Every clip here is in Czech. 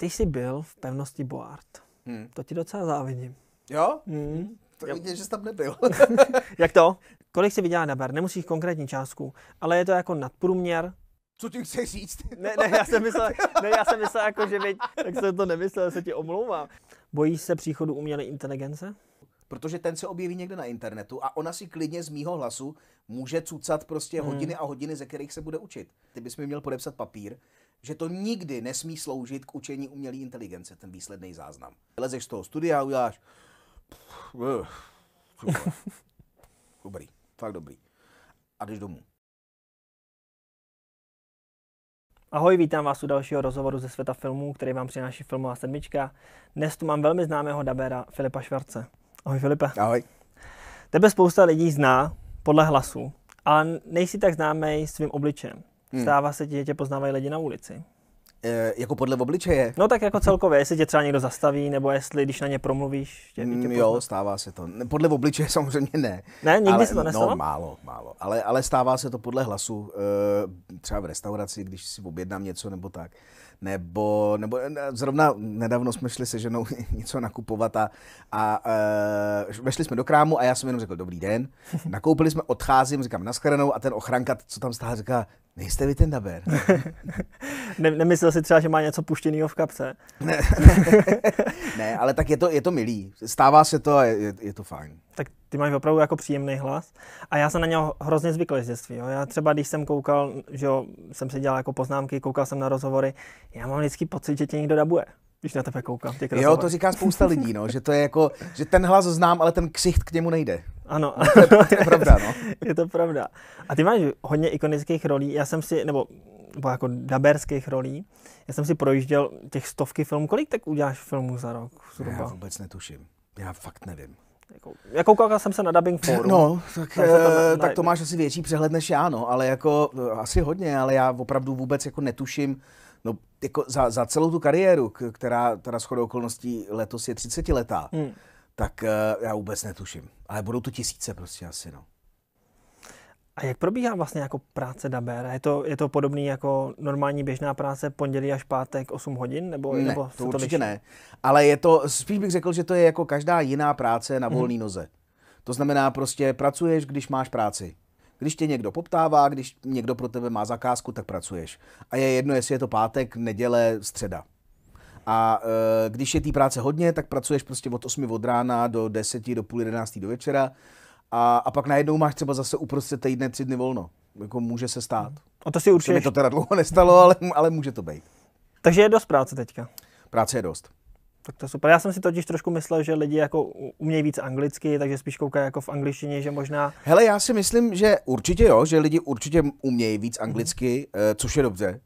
Ty jsi byl v pevnosti Boart. Hmm. To ti docela závidím. Jo? Hmm. To jo. vidím, že jsi tam nebyl. Jak to? Kolik jsi vydělal na bar? Nemusíš konkrétní částku, ale je to jako nadprůměr co ti chceš říct? Ne, ne, já jsem myslel, ne, já jsem myslel jako, že byť, tak jsem to nemyslel, se ti omlouvám. Bojíš se příchodu umělé inteligence? Protože ten se objeví někde na internetu a ona si klidně z mýho hlasu může cucat prostě hmm. hodiny a hodiny, ze kterých se bude učit. Ty bys mi měl podepsat papír, že to nikdy nesmí sloužit k učení umělé inteligence, ten výsledný záznam. Lezeš z toho studia a uděláš... Eh, dobrý, fakt dobrý. A jdeš domů. Ahoj, vítám vás u dalšího rozhovoru ze světa filmů, který vám přináší filmová sedmička. Dnes tu mám velmi známého dabéra Filipa Švarce. Ahoj Filipe. Ahoj. Tebe spousta lidí zná podle hlasu, ale nejsi tak známý svým obličejem. Hmm. Stává se ti, že tě poznávají lidi na ulici. E, jako podle obličeje? No tak jako celkově, jestli tě třeba někdo zastaví, nebo jestli když na ně promluvíš, tě, tě mm, Jo, stává se to. Podle obličeje samozřejmě ne. Ne, nikdy ale, se to no, nestalo? No málo, málo. Ale, ale stává se to podle hlasu, eh, třeba v restauraci, když si objednám něco nebo tak nebo, nebo eh, zrovna nedávno jsme šli se ženou něco nakupovat a, a e, vešli jsme do krámu a já jsem jenom řekl dobrý den, nakoupili jsme, odcházím, říkám naschranou a ten ochranka, co tam stále říká, nejste vy ten daber. ne, nemyslel si třeba, že má něco puštěného v kapse? ne, ne, ale tak je to, je to milý, stává se to a je, je to fajn tak ty máš opravdu jako příjemný hlas. A já jsem na něho hrozně zvyklý z dětství. Jo. Já třeba, když jsem koukal, že jo, jsem si dělal jako poznámky, koukal jsem na rozhovory, já mám vždycky pocit, že tě někdo dabuje když na tebe koukám. Těch jo, to říká spousta lidí, no, že to je jako, že ten hlas znám, ale ten ksicht k němu nejde. Ano, ano. To je, to je pravda, no. Je to pravda. A ty máš hodně ikonických rolí, já jsem si, nebo, nebo jako daberských rolí, já jsem si projížděl těch stovky filmů. Kolik tak uděláš filmů za rok zhruba? Já vůbec netuším. Já fakt nevím. Jako, jako koukal jsem se na dubbing forum. No, tak, tam, na, eh, tak to máš asi větší přehled než já, no, ale jako eh, asi hodně, ale já opravdu vůbec jako netuším, no, jako za, za celou tu kariéru, která teda shodou okolností letos je 30 letá, hmm. tak eh, já vůbec netuším. Ale budou to tisíce prostě asi, no. A jak probíhá vlastně jako práce dabéra? Je to, je to podobný jako normální běžná práce pondělí až pátek 8 hodin? Nebo, ne, nebo to určitě to ne. Ale je to, spíš bych řekl, že to je jako každá jiná práce na mhm. volné hmm. noze. To znamená prostě pracuješ, když máš práci. Když tě někdo poptává, když někdo pro tebe má zakázku, tak pracuješ. A je jedno, jestli je to pátek, neděle, středa. A e, když je té práce hodně, tak pracuješ prostě od 8 od rána do 10, do půl 11 do večera a, a pak najednou máš třeba zase uprostřed týdne tři dny volno. Jako může se stát. A to si určitě... To mi to teda dlouho nestalo, ale, ale může to být. Takže je dost práce teďka. Práce je dost. Tak to je super. Já jsem si totiž trošku myslel, že lidi jako umějí víc anglicky, takže spíš koukají jako v angličtině, že možná... Hele, já si myslím, že určitě jo, že lidi určitě umějí víc mhm. anglicky, mm-hmm. což je dobře.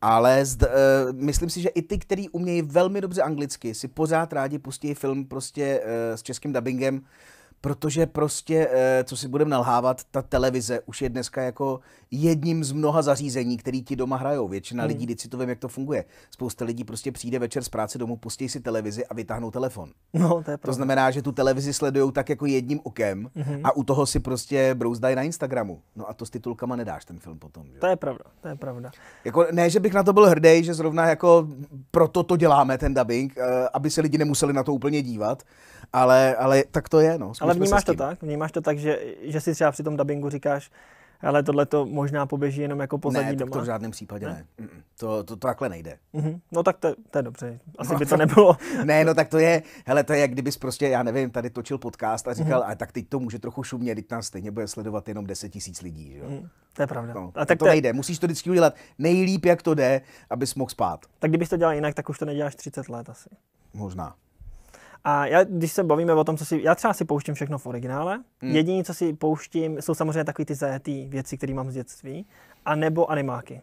Ale zd, uh, myslím si, že i ty, kteří umějí velmi dobře anglicky, si pořád rádi pustí film prostě uh, s českým dubbingem, protože prostě, eh, co si budeme nalhávat, ta televize už je dneska jako jedním z mnoha zařízení, který ti doma hrajou. Většina hmm. lidí, když si to vím, jak to funguje. Spousta lidí prostě přijde večer z práce domů, pustí si televizi a vytáhnou telefon. No, to, je to znamená, že tu televizi sledují tak jako jedním okem hmm. a u toho si prostě brouzdají na Instagramu. No a to s titulkama nedáš ten film potom. Že? To je pravda, to je pravda. Jako, ne, že bych na to byl hrdý, že zrovna jako proto to děláme, ten dubbing, eh, aby se lidi nemuseli na to úplně dívat, ale, ale tak to je, no. ale vnímáš to tak? Vnímáš to tak, že, že si třeba při tom dabingu říkáš, ale tohle to možná poběží jenom jako pozadí ne, doma. to v žádném případě ne. ne. To, to, to takhle nejde. Mm-hmm. No tak to, to je dobře, asi no, by to nebylo. ne, no tak to je, hele, to je jak kdybys prostě, já nevím, tady točil podcast a mhm. říkal, mm-hmm. a tak teď to může trochu šumě, teď nás stejně bude sledovat jenom 10 tisíc lidí, že jo. Mm, to je pravda. No, a tak to, to nejde, musíš to vždycky udělat nejlíp, jak to jde, abys mohl spát. Tak kdybys to dělal jinak, tak už to neděláš 30 let asi. Možná. A já, když se bavíme o tom, co si, já třeba si pouštím všechno v originále, mm. jediné, co si pouštím, jsou samozřejmě takové ty zajetý věci, které mám z dětství, a nebo animáky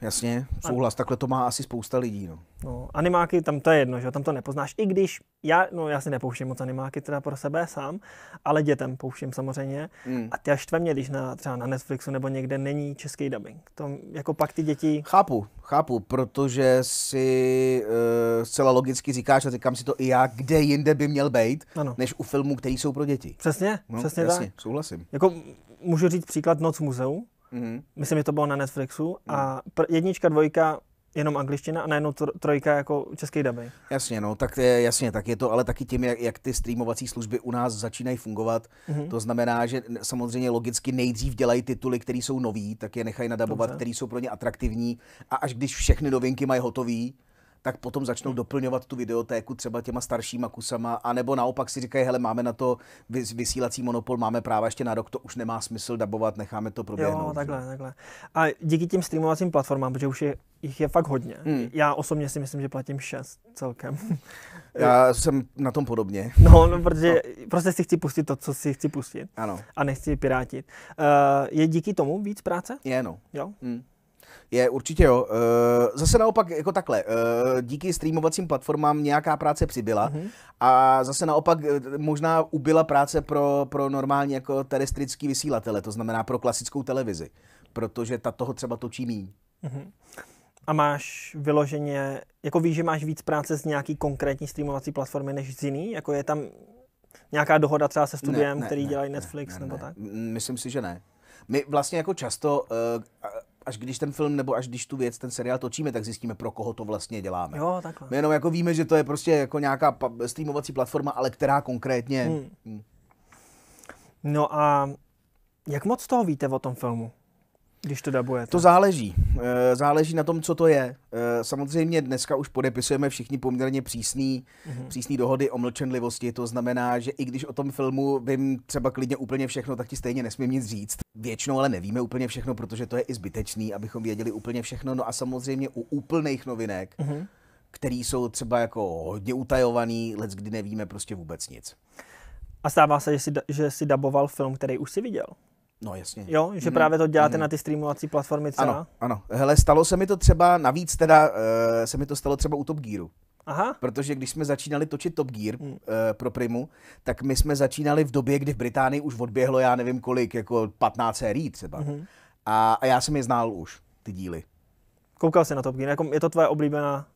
jasně, souhlas, takhle to má asi spousta lidí. No. no animáky, tam to je jedno, že tam to nepoznáš, i když já, no já si nepouštím moc animáky teda pro sebe sám, ale dětem pouštím samozřejmě mm. a ty až mě, když na, třeba na Netflixu nebo někde není český dubbing, to jako pak ty děti... Chápu, chápu, protože si uh, zcela logicky říkáš, a říkám si to i já, kde jinde by měl být, ano. než u filmů, které jsou pro děti. Přesně, no, přesně jasně, tak. souhlasím. Jako můžu říct příklad Noc muzeu, Mm-hmm. Myslím, že to bylo na Netflixu. Mm. A mhm. pr- jednička, dvojka, jenom angličtina a najednou trojka jako český dubbing. Jasně, no, tak je, jasně, tak je to, ale taky tím, jak, jak ty streamovací služby u nás začínají fungovat. Mm-hmm. To znamená, že samozřejmě logicky nejdřív dělají tituly, které jsou nový, tak je nechají nadabovat, které jsou pro ně atraktivní a až když všechny novinky mají hotový, tak potom začnou doplňovat tu videotéku třeba těma staršíma kusama, anebo naopak si říkají, hele, máme na to vysílací monopol, máme práva ještě na rok, to už nemá smysl dabovat, necháme to proběhnout. Jo, takhle, takhle. A díky těm streamovacím platformám, protože už je, jich je fakt hodně. Hmm. Já osobně si myslím, že platím šest celkem. Já jsem na tom podobně. No, no protože no. prostě si chci pustit to, co si chci pustit. Ano. A nechci pirátit. Uh, je díky tomu víc práce? Je, no. Jo? Hmm. Je, určitě jo. Eh, zase naopak, jako takhle, eh, díky streamovacím platformám nějaká práce přibyla mm-hmm. a zase naopak eh, možná ubyla práce pro, pro normální jako terestrický vysílatele, to znamená pro klasickou televizi, protože ta toho třeba točí míň. Mm-hmm. A máš vyloženě, jako víš, že máš víc práce z nějaký konkrétní streamovací platformy než z jiný? Jako je tam nějaká dohoda třeba se studiem, ne, ne, který ne, dělají Netflix ne, ne, nebo ne. tak? Myslím si, že ne. My vlastně jako často, až když ten film nebo až když tu věc, ten seriál točíme, tak zjistíme, pro koho to vlastně děláme. Jo, takhle. My jenom jako víme, že to je prostě jako nějaká streamovací platforma, ale která konkrétně. Hmm. Hmm. No a jak moc toho víte o tom filmu? Když to dabujete. To záleží. Eh, záleží na tom, co to je. Eh, samozřejmě dneska už podepisujeme všichni poměrně přísný, mm-hmm. přísný dohody o mlčenlivosti. To znamená, že i když o tom filmu vím třeba klidně úplně všechno, tak ti stejně nesmím nic říct. Většinou ale nevíme úplně všechno, protože to je i zbytečný, abychom věděli úplně všechno. No a samozřejmě u úplných novinek, mm-hmm. které jsou třeba jako hodně utajovaný, let kdy nevíme prostě vůbec nic. A stává se, že jsi, že jsi daboval film, který už si viděl? No jasně. Jo, že hmm. právě to děláte hmm. na ty streamovací platformy třeba? Ano, ano. Hele, stalo se mi to třeba, navíc teda, uh, se mi to stalo třeba u Top Gearu. Aha. Protože když jsme začínali točit Top Gear mm. uh, pro Primu, tak my jsme začínali v době, kdy v Británii už odběhlo já nevím kolik, jako 15 sérií třeba. Hmm. A, a já jsem je znal už, ty díly. Koukal jsi na Top Gear, jako je to tvoje oblíbená,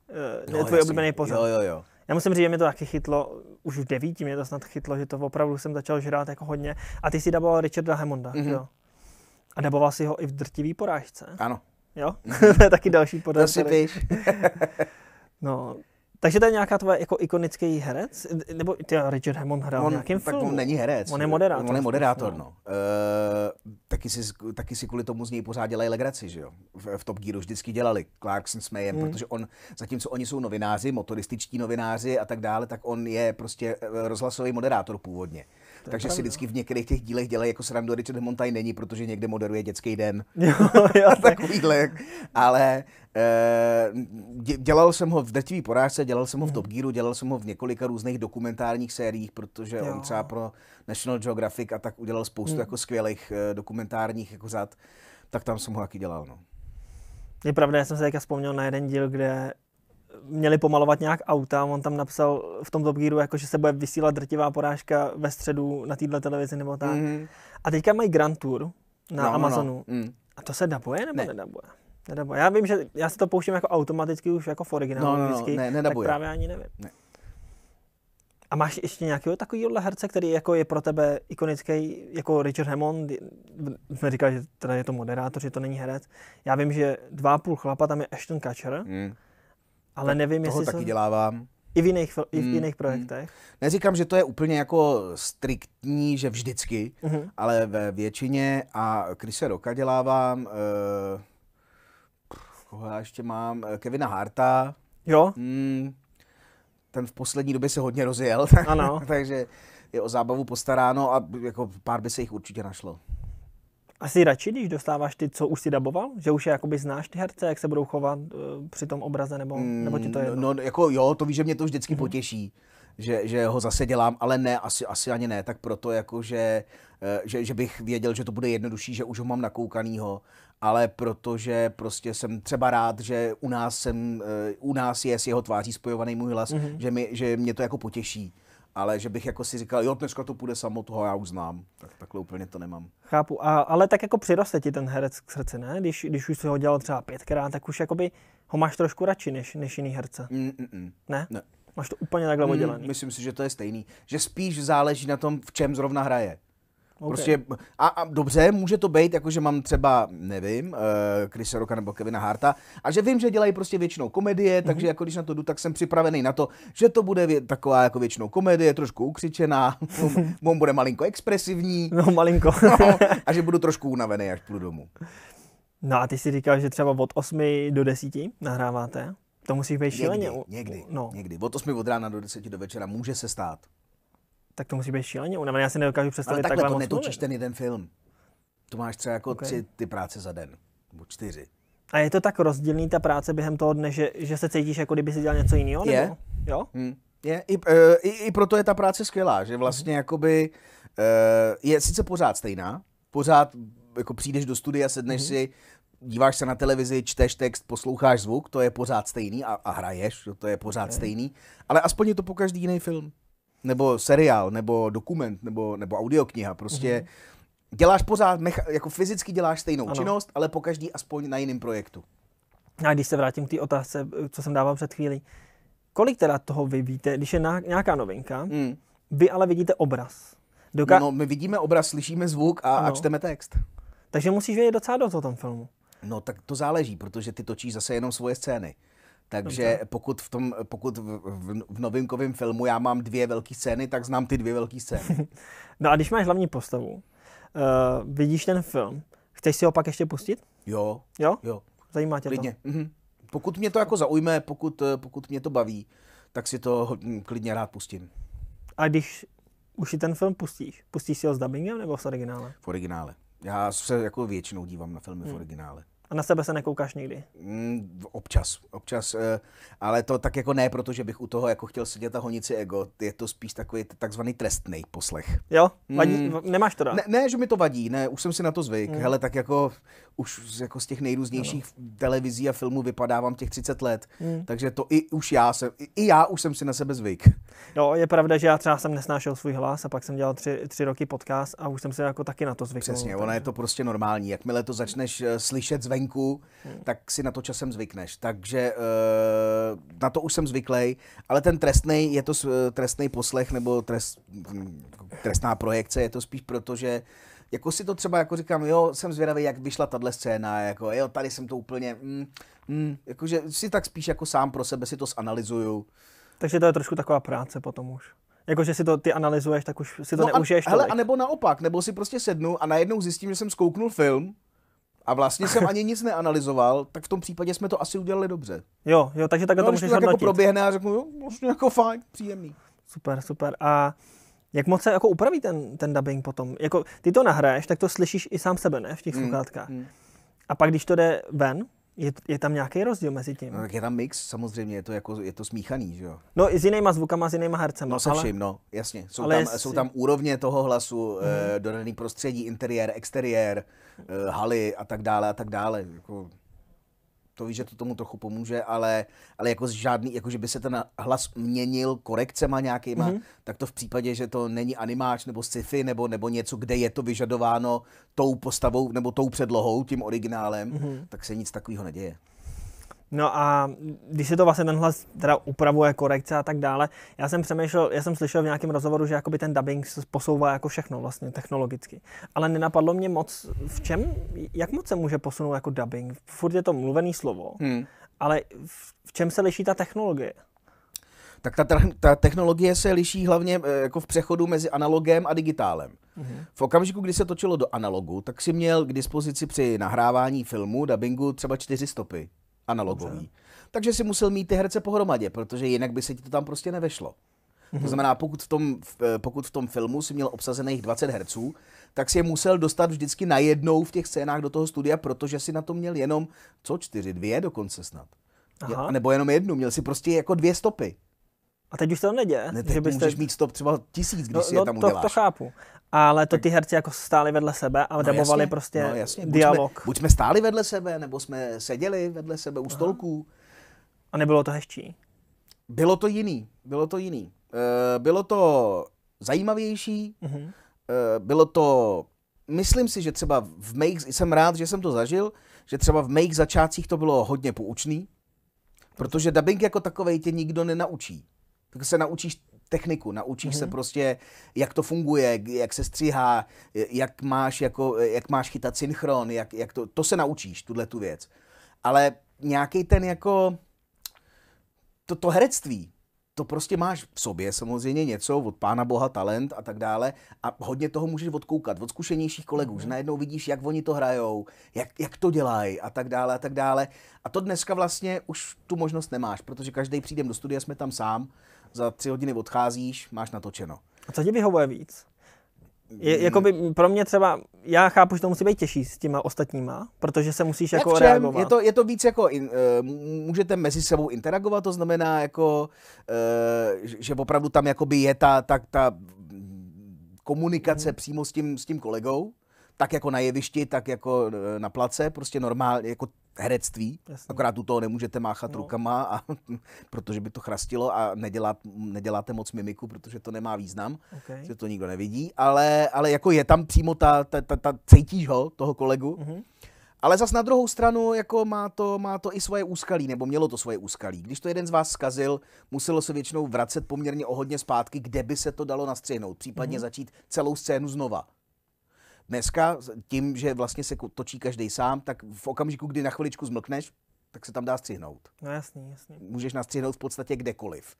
uh, no, tvoje oblíbený pořad. Jo, jo, jo. Já musím říct, že mě to taky chytlo, už v devíti mě to snad chytlo, že to opravdu jsem začal žrát jako hodně. A ty si daboval Richarda Hemonda, mm-hmm. jo? A daboval si ho i v drtivý porážce. Ano. Jo? Mhm. to je taky další podraz. To si no, takže to je nějaká tvoje jako ikonický herec? Nebo ty Richard Hammond hrál on, nějakým tak filmu? on není herec. On je moderátor. On je moderátor, no. no. E, taky, si, taky si kvůli tomu z něj pořád dělají legraci, že jo? V, v Top Gearu vždycky dělali Clarkson s Mayem, hmm. protože on, zatímco oni jsou novináři, motorističtí novináři a tak dále, tak on je prostě eh, rozhlasový moderátor původně takže pravda. si vždycky v některých těch dílech dělají jako srandu, Richard Montaj není, protože někde moderuje dětský den. Jo, jo, takovýhle. Ale eh, dělal jsem ho v drtivý porážce, dělal jsem ho v hmm. Top Gearu, dělal jsem ho v několika různých dokumentárních sériích, protože jo. on třeba pro National Geographic a tak udělal spoustu hmm. jako skvělých eh, dokumentárních jako řad, tak tam jsem ho taky dělal. No. Je pravda, já jsem se teďka vzpomněl na jeden díl, kde měli pomalovat nějak auta, on tam napsal v tom Top Gearu, jako, že se bude vysílat drtivá porážka ve středu na této televizi nebo tak. Mm-hmm. A teďka mají Grand Tour na no, Amazonu. No, no. Mm. A to se dabuje nebo ne. nedabuje? Nedabuje. Já vím, že já si to pouštím jako automaticky už jako v originálu no, no, no, ne, nedabuje. tak právě ani nevím. Ne. A máš ještě nějakého takového herce, který jako je pro tebe ikonický, jako Richard Hammond, jsme říkali, že teda je to moderátor, že to není herec. Já vím, že dva půl chlapa, tam je Ashton Kutcher, mm. Ale nevím, toho jestli taky jsem... dělávám. I v jiných, i v mm, jiných mm, projektech? Neříkám, že to je úplně jako striktní, že vždycky, mm-hmm. ale ve většině a Krise Roka dělávám, uh, koho já ještě mám, eh, Kevina Harta. Jo? Mm, ten v poslední době se hodně rozjel, ano. takže je o zábavu postaráno a jako pár by se jich určitě našlo asi radši, když dostáváš ty, co už si daboval? Že už je jakoby znáš ty herce, jak se budou chovat uh, při tom obraze, nebo, mm, nebo ti to je? No, no, jako jo, to víš, že mě to vždycky mm-hmm. potěší, že, že ho zase dělám, ale ne, asi, asi ani ne, tak proto jako, že, eh, že, že bych věděl, že to bude jednodušší, že už ho mám nakoukanýho, ale protože prostě jsem třeba rád, že u nás, jsem, eh, u nás je s jeho tváří spojovaný můj hlas, mm-hmm. že, mi, že mě to jako potěší ale že bych jako si říkal, jo, dneska to půjde samo, toho já uznám, tak takhle úplně to nemám. Chápu, a, ale tak jako přiroste ti ten herec k srdci, ne? Když, když už si ho dělal třeba pětkrát, tak už jakoby ho máš trošku radši než, než jiný herce. Mm-mm. Ne? Ne. Máš to úplně takhle mm, oddělený. Myslím si, že to je stejný. Že spíš záleží na tom, v čem zrovna hraje. Okay. Prostě, a, a dobře, může to být, jakože mám třeba, nevím, uh, eh, Chris Roka nebo Kevina Harta, a že vím, že dělají prostě většinou komedie, mm-hmm. takže jako když na to jdu, tak jsem připravený na to, že to bude vě- taková jako většinou komedie, trošku ukřičená, on bude malinko expresivní. No, malinko. no, a že budu trošku unavený, až půjdu domů. No a ty si říkal, že třeba od 8 do 10 nahráváte. To musí být šíleně. Někdy, někdy, no. někdy. Od 8 od rána do 10 do večera může se stát. Tak to musí být šíleně unavený, já si nedokážu představit Ale takhle, takhle to netočíš ten jeden film. To máš třeba jako okay. tři ty práce za den, nebo čtyři. A je to tak rozdílný ta práce během toho dne, že, že se cítíš, jako kdyby si dělal něco jiného? Je. Nebo? Jo? Hmm. Je. I, uh, i, I proto je ta práce skvělá, že vlastně mhm. jakoby uh, je sice pořád stejná, pořád jako přijdeš do studia, sedneš hmm. si, díváš se na televizi, čteš text, posloucháš zvuk, to je pořád stejný a, a hraješ, to je pořád okay. stejný, ale aspoň je to po každý jiný film nebo seriál, nebo dokument, nebo, nebo audiokniha. Prostě mm-hmm. děláš pořád, mecha- jako fyzicky děláš stejnou ano. činnost, ale po každý aspoň na jiném projektu. No a když se vrátím k té otázce, co jsem dával před chvílí, kolik teda toho vy víte, když je nějaká novinka, mm. vy ale vidíte obraz. Doka- no, no, my vidíme obraz, slyšíme zvuk a, a čteme text. Takže musíš vědět docela dost o tom filmu. No tak to záleží, protože ty točíš zase jenom svoje scény. Takže pokud v tom, pokud v, v, v novinkovém filmu já mám dvě velké scény, tak znám ty dvě velké scény. no a když máš hlavní postavu, uh, vidíš ten film, chceš si ho pak ještě pustit? Jo. Jo? Jo. Zajímá tě klidně. to? Mhm. Pokud mě to jako zaujme, pokud, eh, pokud mě to baví, tak si to hm, klidně rád pustím. A když už si ten film pustíš, pustíš si ho s dubbingem nebo s originále? V originále. Já se jako většinou dívám na filmy hmm. v originále. A na sebe se nekoukáš nikdy? Mm, občas, občas, eh, ale to tak jako ne, protože bych u toho jako chtěl sedět a honit si ego. Je to spíš takový takzvaný trestný poslech. Jo? Mm. Vadí, mm, nemáš to Ne, ne, že mi to vadí, ne, už jsem si na to zvyk. Mm. Hele, tak jako už jako z těch nejrůznějších no. televizí a filmů vypadávám těch 30 let, mm. takže to i už já jsem, i já už jsem si na sebe zvyk. Jo, je pravda, že já třeba jsem nesnášel svůj hlas a pak jsem dělal tři, tři roky podcast a už jsem se jako taky na to zvykl. Přesně, ono je to prostě normální. Jakmile to začneš eh, slyšet zvenku, venku, hmm. tak si na to časem zvykneš. Takže eh, na to už jsem zvyklý, ale ten trestný, je to eh, trestný poslech nebo trest, hm, trestná projekce, je to spíš proto, že jako si to třeba jako říkám, jo, jsem zvědavý, jak vyšla tahle scéna, jako jo, tady jsem to úplně, mm, mm, jakože si tak spíš jako sám pro sebe si to zanalizuju. Takže to je trošku taková práce potom už. Jakože si to ty analyzuješ, tak už si to no neužiješ. A, hele, a nebo naopak, nebo si prostě sednu a najednou zjistím, že jsem skouknul film, a vlastně jsem ani nic neanalyzoval, tak v tom případě jsme to asi udělali dobře. Jo, jo, takže takhle no, to můžeš tak hodnotit. jako proběhne a řeknu, jo, vlastně jako fajn, příjemný. Super, super. A jak moc se jako upraví ten, ten dubbing potom? Jako ty to nahraješ, tak to slyšíš i sám sebe, ne? V těch hmm, sluchátkách. mm. A pak, když to jde ven, je, je tam nějaký rozdíl mezi tím? No, tak je tam mix, samozřejmě, je to, jako, je to smíchaný, že jo? No i s jinýma zvukama, s jinýma hercema. No se ale... no, jasně. Jsou, ale tam, jsi... jsou tam úrovně toho hlasu, hmm. eh, mhm. dodaný prostředí, interiér, exteriér, eh, haly a tak dále a tak dále. Jako to víš, že to tomu trochu pomůže, ale, ale jako žádný, jako že by se ten hlas měnil korekcema nějakýma, mm-hmm. tak to v případě, že to není animáč nebo sci-fi nebo, nebo něco, kde je to vyžadováno tou postavou nebo tou předlohou, tím originálem, mm-hmm. tak se nic takového neděje. No a když se to vlastně ten hlas teda upravuje, korekce a tak dále, já jsem přemýšlel, já jsem slyšel v nějakém rozhovoru, že jakoby ten dubbing se posouvá jako všechno vlastně technologicky. Ale nenapadlo mě moc, v čem, jak moc se může posunout jako dubbing? Furt je to mluvený slovo, hmm. ale v čem se liší ta technologie? tak ta, ta technologie se liší hlavně eh, jako v přechodu mezi analogem a digitálem. Mhm. V okamžiku, kdy se točilo do analogu, tak si měl k dispozici při nahrávání filmu, dubbingu, třeba čtyři stopy analogový. Dobře. Takže si musel mít ty herce pohromadě, protože jinak by se ti to tam prostě nevešlo. To mhm. znamená, pokud v, tom, eh, pokud v tom filmu si měl obsazených 20 herců, tak si je musel dostat vždycky najednou v těch scénách do toho studia, protože si na to měl jenom, co, čtyři, dvě dokonce snad. Aha. Nebo jenom jednu, měl si prostě jako dvě stopy. A teď už to neděje. Ne, teď že byste... můžeš mít stop třeba tisíc, když no, si no, je tam to, uděláš. to chápu. Ale to ty herci jako stáli vedle sebe a no, dabovali jasně, prostě no, jasně. Buď dialog. Jsme, buď jsme stáli vedle sebe, nebo jsme seděli vedle sebe u Aha. stolků. A nebylo to hezčí? Bylo to jiný, bylo to jiný. Uh, bylo to zajímavější, Uh-huh. Uh, bylo to, myslím si, že třeba v mých, jsem rád, že jsem to zažil, že třeba v mých začátcích to bylo hodně poučný, protože dubbing jako takovej tě nikdo nenaučí tak se naučíš techniku, naučíš mm-hmm. se mhm. prostě, jak to funguje, jak se stříhá, jak máš, jako, jak máš chytat synchron, jak, jak to, to se naučíš, tuhle tu věc. Ale nějaký ten jako, to, to herectví, to prostě máš v sobě samozřejmě něco, od pána boha talent a tak dále a hodně toho můžeš odkoukat od zkušenějších kolegů, mm. že mhm. najednou vidíš, jak oni to hrajou, jak, jak to dělají a tak dále a tak dále. A to dneska vlastně už tu možnost nemáš, protože každý přijde do studia, jsme tam sám za tři hodiny odcházíš, máš natočeno. A co ti vyhovuje víc? Je, jakoby pro mě třeba, já chápu, že to musí být těžší s těma ostatníma, protože se musíš jako reagovat. Je to, je to víc jako, in, uh, můžete mezi sebou interagovat, to znamená jako, uh, že opravdu tam jakoby je ta, ta, ta mm, komunikace mm. přímo s tím, s tím kolegou, tak jako na jevišti, tak jako e, na place, prostě normálně, jako herectví, Jasně. akorát u toho nemůžete máchat no. rukama, a, protože by to chrastilo a nedělá, neděláte moc mimiku, protože to nemá význam, okay. že to nikdo nevidí, ale, ale jako je tam přímo ta, ta, ta, ta cítíš ho, toho kolegu, mm-hmm. ale zas na druhou stranu jako má to, má to i svoje úskalí, nebo mělo to svoje úskalí. Když to jeden z vás zkazil, muselo se většinou vracet poměrně o hodně zpátky, kde by se to dalo nastřihnout, případně mm-hmm. začít celou scénu znova. Dneska tím, že vlastně se točí každý sám, tak v okamžiku, kdy na chviličku zmlkneš, tak se tam dá střihnout. No jasný, jasný. Můžeš nastřihnout v podstatě kdekoliv.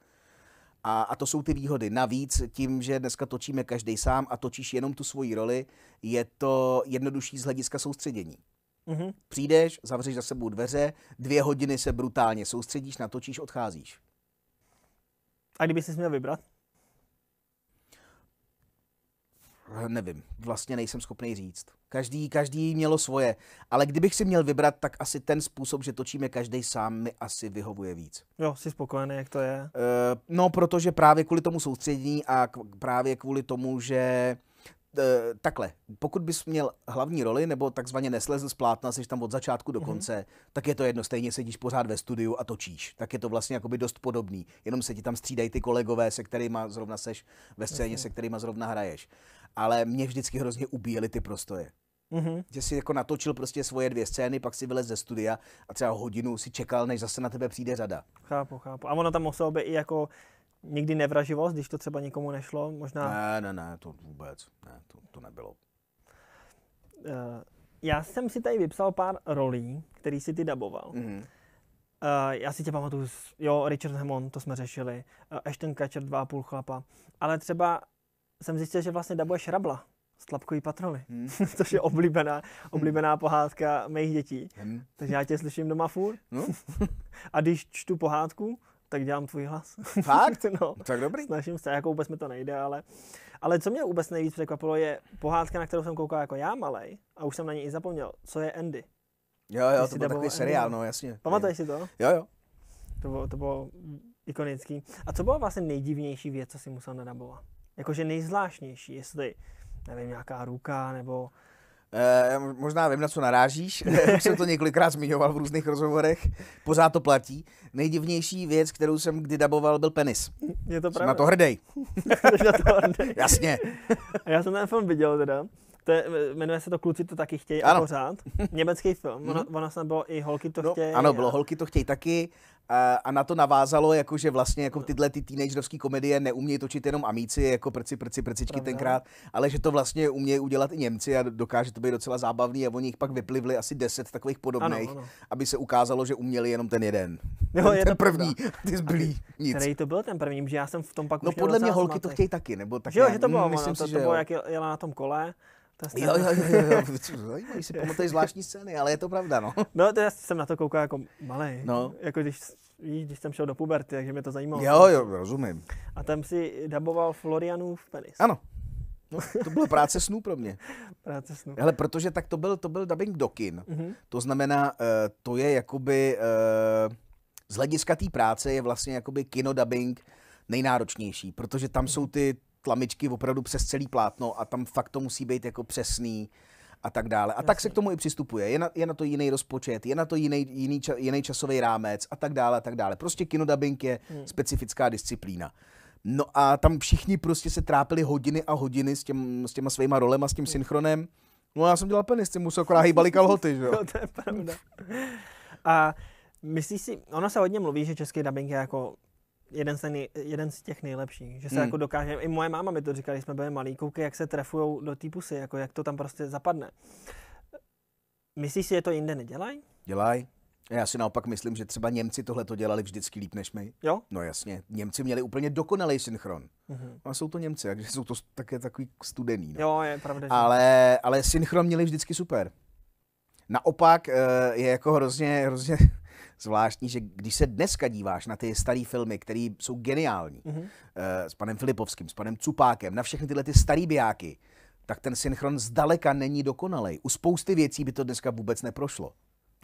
A, a to jsou ty výhody. Navíc tím, že dneska točíme každý sám a točíš jenom tu svoji roli, je to jednodušší z hlediska soustředění. Mm-hmm. Přijdeš, zavřeš za sebou dveře, dvě hodiny se brutálně soustředíš, natočíš, odcházíš. A kdyby si měl vybrat? Eh, nevím, vlastně nejsem schopný říct. Každý, každý mělo svoje, ale kdybych si měl vybrat, tak asi ten způsob, že točíme každý sám, mi asi vyhovuje víc. Jo, jsi spokojený, jak to je? E, no, protože právě kvůli tomu soustředění a k- právě kvůli tomu, že Eh, takhle, pokud bys měl hlavní roli nebo takzvaně neslezl z plátna, jsi tam od začátku do mhm. konce, mm-hmm. tak je to jedno, stejně sedíš pořád ve studiu a točíš. Tak je to vlastně jakoby dost podobný, jenom se ti tam střídají ty kolegové, se kterými zrovna seš ve scéně, mm-hmm. se kterými zrovna hraješ. Ale mě vždycky hrozně ubíjely ty prostoje. Mm-hmm. Že si jako natočil prostě svoje dvě scény, pak si vylez ze studia a třeba hodinu si čekal, než zase na tebe přijde řada. Chápu, chápu. A ono tam muselo by i jako Nikdy nevraživost, když to třeba někomu nešlo? Možná... Ne, ne, ne, to vůbec, ne, to, to nebylo. Eh, já jsem si tady vypsal pár rolí, který si ty daboval. Mm. Já si tě pamatuju, jo, Richard Hammond, to jsme řešili, eh, Ashton Kutcher, dva a půl chlapa, ale třeba jsem zjistil, že vlastně dabuješ Rabla z Tlapkový patroly, hmm. což je oblíbená, mhm. oblíbená pohádka mých dětí. Hmm. Takže já tě slyším doma furt. No. a když čtu pohádku, tak dělám tvůj hlas. Fakt? no. Tak dobrý. Snažím se, jako vůbec mi to nejde, ale... Ale co mě vůbec nejvíc překvapilo, je pohádka, na kterou jsem koukal jako já malý a už jsem na ní i zapomněl, co je Andy. Jo, jo, Jsi to byl takový Andy? seriál, no. no jasně. Pamatuješ si to? Jo, jo. To bylo, to bylo ikonický. A co byla vlastně nejdivnější věc, co si musel nadabovat? Jakože nejzvláštnější, jestli, nevím, nějaká ruka, nebo Eh, možná vím, na co narážíš, už jsem to několikrát zmiňoval v různých rozhovorech, pořád to platí. Nejdivnější věc, kterou jsem kdy daboval, byl penis. Je to pravda. Jsem na to hrdej. na to hrdej. Jasně. A já jsem ten film viděl teda. To je, jmenuje se to Kluci to taky chtějí ano. a pořád. Německý film. Mm-hmm. ono snad bylo i Holky to no, chtějí. Ano, bylo a... Holky to chtějí taky. A, na to navázalo, jako, že vlastně jako no. tyhle ty teenagerovské komedie neumějí točit jenom amíci, jako prci, prci, prcičky Pravda. tenkrát, ale že to vlastně umějí udělat i Němci a dokáže to být docela zábavný a oni jich pak vyplivli asi deset takových podobných, ano, ano. aby se ukázalo, že uměli jenom ten jeden. Jo, ten, je ten první, pravda. ty zblí, nic. Který to byl ten první, že já jsem v tom pak No podle mě holky smatek. to chtějí taky, nebo tak. jo, že to bylo, mm, myslím ono, si, to, to bylo, jak jela na tom kole ta scéna. jo, jo, jo, jo, zajímavý, si pamatuješ zvláštní scény, ale je to pravda, no. No, to já jsem na to koukal jako malý, no. jako když, když jsem šel do puberty, takže mě to zajímalo. Jo, jo, rozumím. A tam si daboval Florianův penis. Ano, No, to byla práce snů pro mě. práce snů. Ale protože tak to byl, to byl dubbing do kin. Mm-hmm. To znamená, uh, to je jakoby, uh, z hlediska té práce je vlastně jakoby kino dubbing nejnáročnější, protože tam jsou ty tlamičky opravdu přes celý plátno a tam fakt to musí být jako přesný a tak dále. A Jasně. tak se k tomu i přistupuje. Je na, je na to jiný rozpočet, je na to jiný, jiný, ča, jiný časový rámec a tak dále a tak dále. Prostě kinodubbing je hmm. specifická disciplína. No a tam všichni prostě se trápili hodiny a hodiny s, těm, s těma svýma rolema, s tím hmm. synchronem. No já jsem dělal penisty, musel akorát hýbali no, kalhoty, že jo? No, to je pravda. A myslíš si, ono se hodně mluví, že český dubbing je jako jeden z, nej, jeden z těch nejlepších, že se hmm. jako dokáže, i moje máma mi to říkala, když jsme byli malí, koukej, jak se trefujou do té pusy, jako jak to tam prostě zapadne. Myslíš si, že to jinde nedělají? Dělají. Já si naopak myslím, že třeba Němci tohle to dělali vždycky líp než my. Jo? No jasně. Němci měli úplně dokonalý synchron. Mm-hmm. A jsou to Němci, takže jsou to také takový studený. No. Jo, je pravda. Ale, ale synchron měli vždycky super. Naopak eh, je jako hrozně, hrozně zvláštní, že když se dneska díváš na ty staré filmy, které jsou geniální, mm-hmm. s panem Filipovským, s panem Cupákem, na všechny tyhle ty staré bijáky, tak ten synchron zdaleka není dokonalej. U spousty věcí by to dneska vůbec neprošlo.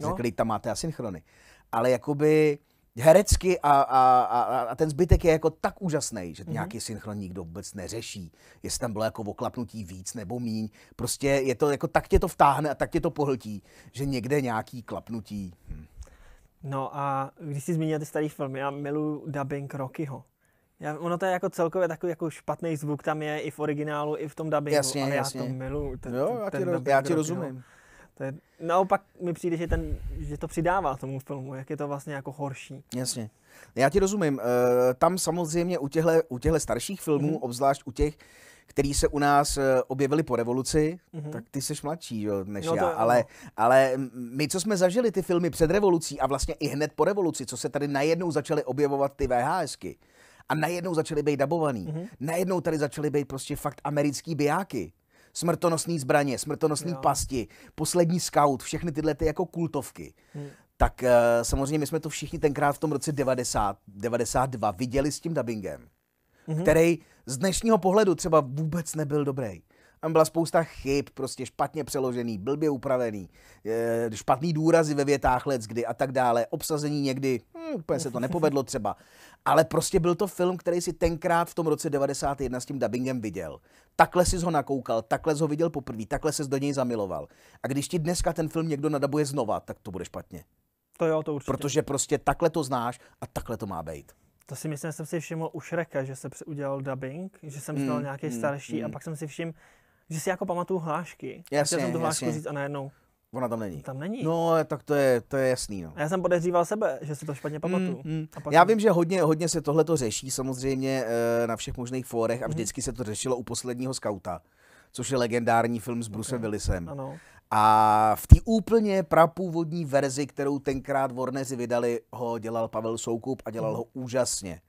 No. Řekli, tam máte asynchrony. Ale jakoby herecky a, a, a, a ten zbytek je jako tak úžasný, že mm-hmm. nějaký synchron nikdo vůbec neřeší, jestli tam bylo jako oklapnutí víc nebo míň. Prostě je to jako tak tě to vtáhne a tak tě to pohltí, že někde nějaký klapnutí. Hm No a když jsi zmínil ty starý filmy, já miluji dubbing Rockyho. Já, ono to je jako celkově takový jako špatný zvuk, tam je i v originálu, i v tom dubbingu, jasně, ale jasně. já to miluju. Ten, jo, já ten ti, roz, já ti rozumím. To je, naopak mi přijde, že, ten, že to přidává tomu filmu, jak je to vlastně jako horší. Jasně. Já ti rozumím. E, tam samozřejmě u těchto u starších filmů, mm-hmm. obzvlášť u těch, který se u nás eh, objevili po revoluci, mm-hmm. tak ty jsi mladší jo, než no, já, je, ale, no. ale my, co jsme zažili ty filmy před revolucí a vlastně i hned po revoluci, co se tady najednou začaly objevovat ty VHSky, a najednou začaly být dabovaný. Mm-hmm. Najednou tady začaly být prostě fakt americký bijáky. Smrtonosný zbraně, smrtonosný jo. pasti, poslední scout, všechny tyhle ty jako kultovky. Mm. Tak eh, samozřejmě my jsme to všichni tenkrát v tom roce 90, 92 viděli s tím dubbingem mm-hmm. který z dnešního pohledu třeba vůbec nebyl dobrý. Tam byla spousta chyb, prostě špatně přeložený, blbě upravený, eh, špatný důrazy ve větách let, kdy a tak dále, obsazení někdy, hm, úplně se to nepovedlo třeba. Ale prostě byl to film, který si tenkrát v tom roce 91 s tím dubbingem viděl. Takhle si ho nakoukal, takhle ho viděl poprvé, takhle se do něj zamiloval. A když ti dneska ten film někdo nadabuje znova, tak to bude špatně. To jo, to určitě. Protože prostě takhle to znáš a takhle to má být. To si myslím, že jsem si všiml u Šreka, že se udělal dubbing, že jsem znal mm, nějaký mm, starší mm. a hmm. pak jsem si všiml, že si jako pamatuju hlášky. Prostě jasně, jsem tu hlášku jasně. říct a najednou. Ona tam není. Tam není. No, tak to je, to je jasný. No. A já jsem podezříval sebe, že si to špatně hmm, pamatuju. Mm, mm. pak... Já vím, že hodně, hodně se tohle to řeší samozřejmě eh, na všech možných fórech a mhm. vždycky mm. se to řešilo u posledního skauta, což je legendární film s Brucem okay. Willisem. Ano. A v té úplně prapůvodní verzi, kterou tenkrát Vornezi vydali, ho dělal Pavel Soukup a dělal mhm. ho úžasně.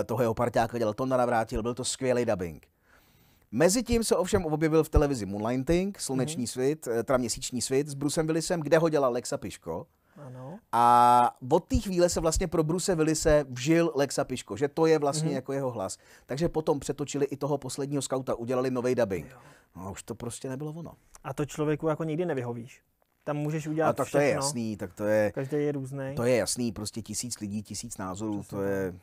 Eh, toho jeho parťáka dělal Tonda Navrátil, byl to skvělý dubbing. Mezitím se ovšem objevil v televizi Moonlighting, Sluneční mm-hmm. svět, eh, teda Měsíční svět s Brusem Willisem, kde ho dělal Lexa Piško. Ano. A od té chvíle se vlastně pro Bruce Willise vžil Lexa Piško, že to je vlastně mm-hmm. jako jeho hlas. Takže potom přetočili i toho posledního skauta, udělali nový dubbing. Jo. No už to prostě nebylo ono. A to člověku jako nikdy nevyhovíš. Tam můžeš udělat A tak všechno. to je jasný, tak to je... Každý je různý. To je jasný, prostě tisíc lidí, tisíc názorů, Přesný. to je...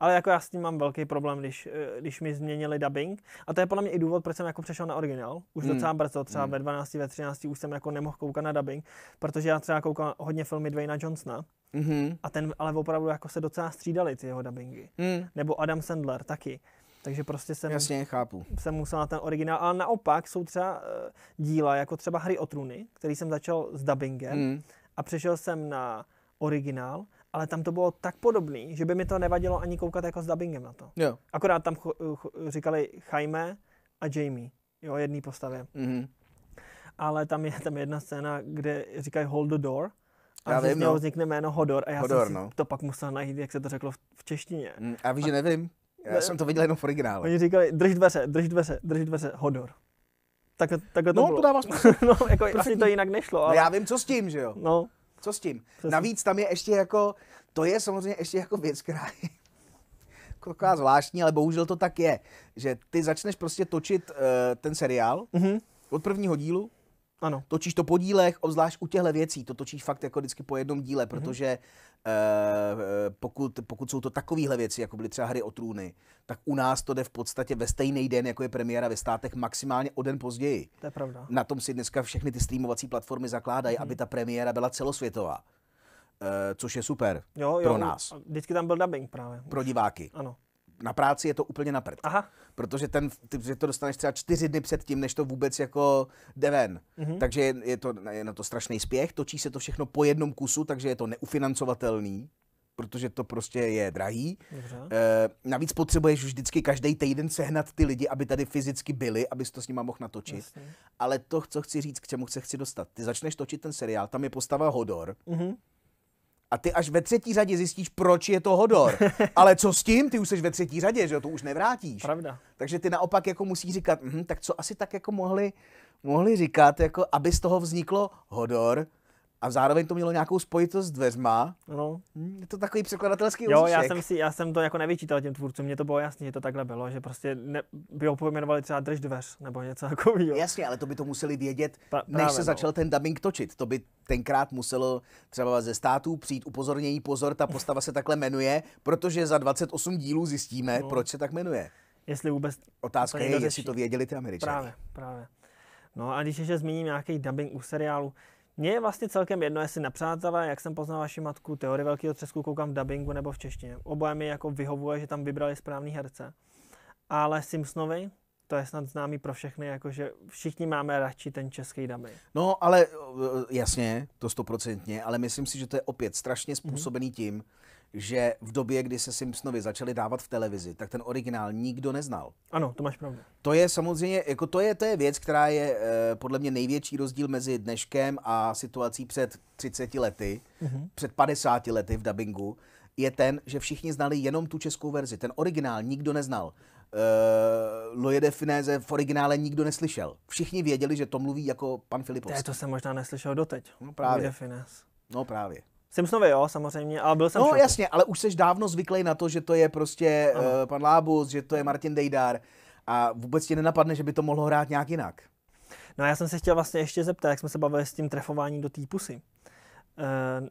Ale jako já s tím mám velký problém, když, eh, když mi změnili dubbing. A to je podle mě i důvod, proč jsem jako přešel na originál. Už hmm. docela brzo, třeba hmm. ve 12, ve 13 už jsem jako nemohl koukat na dubbing, protože já třeba koukal hodně filmy Dwayna Johnsona. Mm-hmm. A ten ale opravdu jako se docela střídali ty jeho dubbingy. Hmm. Nebo Adam Sandler taky. Takže prostě jsem, Jasně, chápu. jsem musel na ten originál. Ale naopak jsou třeba eh, díla, jako třeba Hry o trůny, který jsem začal s dubbingem Hmm. a přešel jsem na originál ale tam to bylo tak podobný, že by mi to nevadilo ani koukat jako s dubbingem na to. Jo. Akorát tam cho, uh, ch- říkali Jaime a Jamie, jo, jedný postavě. Mm-hmm. Ale tam je tam jedna scéna, kde říkají hold the door a já něho no. vznikne jméno Hodor a já Hodor, jsem no. to pak musel najít, jak se to řeklo v, v češtině. Mm, a víš, a, že nevím. Já ne, jsem to viděl jenom v originále. Oni říkali, drž dveře, drž dveře, drž dveře, Hodor. Tak, takhle to no, bylo. to dává smysl. no, jako asi to jinak nešlo. Ale... No já vím, co s tím, že jo. No, co s tím? Přesně. Navíc tam je ještě jako, to je samozřejmě ještě jako věc, která je taková zvláštní, ale bohužel to tak je, že ty začneš prostě točit uh, ten seriál mm-hmm. od prvního dílu ano. Točíš to po dílech, obzvlášť u těchto věcí, to točíš fakt jako vždycky po jednom díle, mhm. protože mm-hmm. e, pokud, pokud jsou to takovéhle věci, jako byly třeba hry o trůny, tak u nás to jde v podstatě ve stejný den, jako je premiéra ve státech, maximálně o den později. To je pravda. Na tom si dneska všechny ty streamovací platformy zakládají, mm-hmm. aby ta premiéra byla celosvětová. Uh, což je super jo, jo, pro nás. Vždycky tam byl dubbing právě. Pro diváky. Ano na práci je to úplně na prd. Aha. Protože ten, ty, že to dostaneš třeba čtyři dny před tím, než to vůbec jako jde ven. Mm-hmm. Takže je, je, to, je na to strašný spěch, točí se to všechno po jednom kusu, takže je to neufinancovatelný protože to prostě je drahý. Dobře. E, navíc potřebuješ už vždycky každý týden sehnat ty lidi, aby tady fyzicky byli, abys to s nima mohl natočit. Jasně. Ale to, co chci říct, k čemu se chci dostat. Ty začneš točit ten seriál, tam je postava Hodor, mm-hmm. A ty až ve třetí řadě zjistíš, proč je to Hodor. Ale co s tím? Ty už jsi ve třetí řadě, že jo? To už nevrátíš. Pravda. Takže ty naopak jako musíš říkat, mhm, tak co asi tak jako mohli, mohli říkat, jako aby z toho vzniklo Hodor, a zároveň to mělo nějakou spojitost s dveřma. No. Hm, je to takový překladatelský úsek. Jo, já jsem, si, já jsem to jako nevyčítal těm tvůrcům, mně to bylo jasné, že to takhle bylo, že prostě ne, by ho pojmenovali třeba drž dveř nebo něco takového. Jasně, ale to by to museli vědět, pa, právě, než se no. začal ten dubbing točit. To by tenkrát muselo třeba ze států přijít upozornění, pozor, ta postava se takhle jmenuje, protože za 28 dílů zjistíme, no. proč se tak jmenuje. Jestli vůbec. Otázka je, jestli to věděli ty Američané. Právě, právě. No a když ještě zmíním nějaký dubbing u seriálu, mně je vlastně celkem jedno, jestli na přátelé, jak jsem poznal vaši matku, teorie velkého třesku koukám v dubingu nebo v češtině. Oboje mi jako vyhovuje, že tam vybrali správný herce. Ale Simpsonovi, to je snad známý pro všechny, jakože všichni máme radši ten český dubbing. No, ale e, e, jasně, to stoprocentně, ale myslím si, že to je opět strašně způsobený mm-hmm. tím, že v době, kdy se Simpsonovi začali dávat v televizi, tak ten originál nikdo neznal. Ano, to máš pravdu. To je samozřejmě, jako to je, to je věc, která je eh, podle mě největší rozdíl mezi dneškem a situací před 30 lety, mm-hmm. před 50 lety v dubingu. je ten, že všichni znali jenom tu českou verzi. Ten originál nikdo neznal. Uh, Loje de Finéze v originále nikdo neslyšel. Všichni věděli, že to mluví jako pan Filipovský. To, to jsem možná neslyšel doteď. No právě. Loje de No právě. Simpsonovi, jo, samozřejmě, ale byl jsem No šoku. jasně, ale už jsi dávno zvyklý na to, že to je prostě uh, pan Lábus, že to je Martin Dejdar a vůbec ti nenapadne, že by to mohlo hrát nějak jinak. No a já jsem se chtěl vlastně ještě zeptat, jak jsme se bavili s tím trefováním do té pusy. Uh,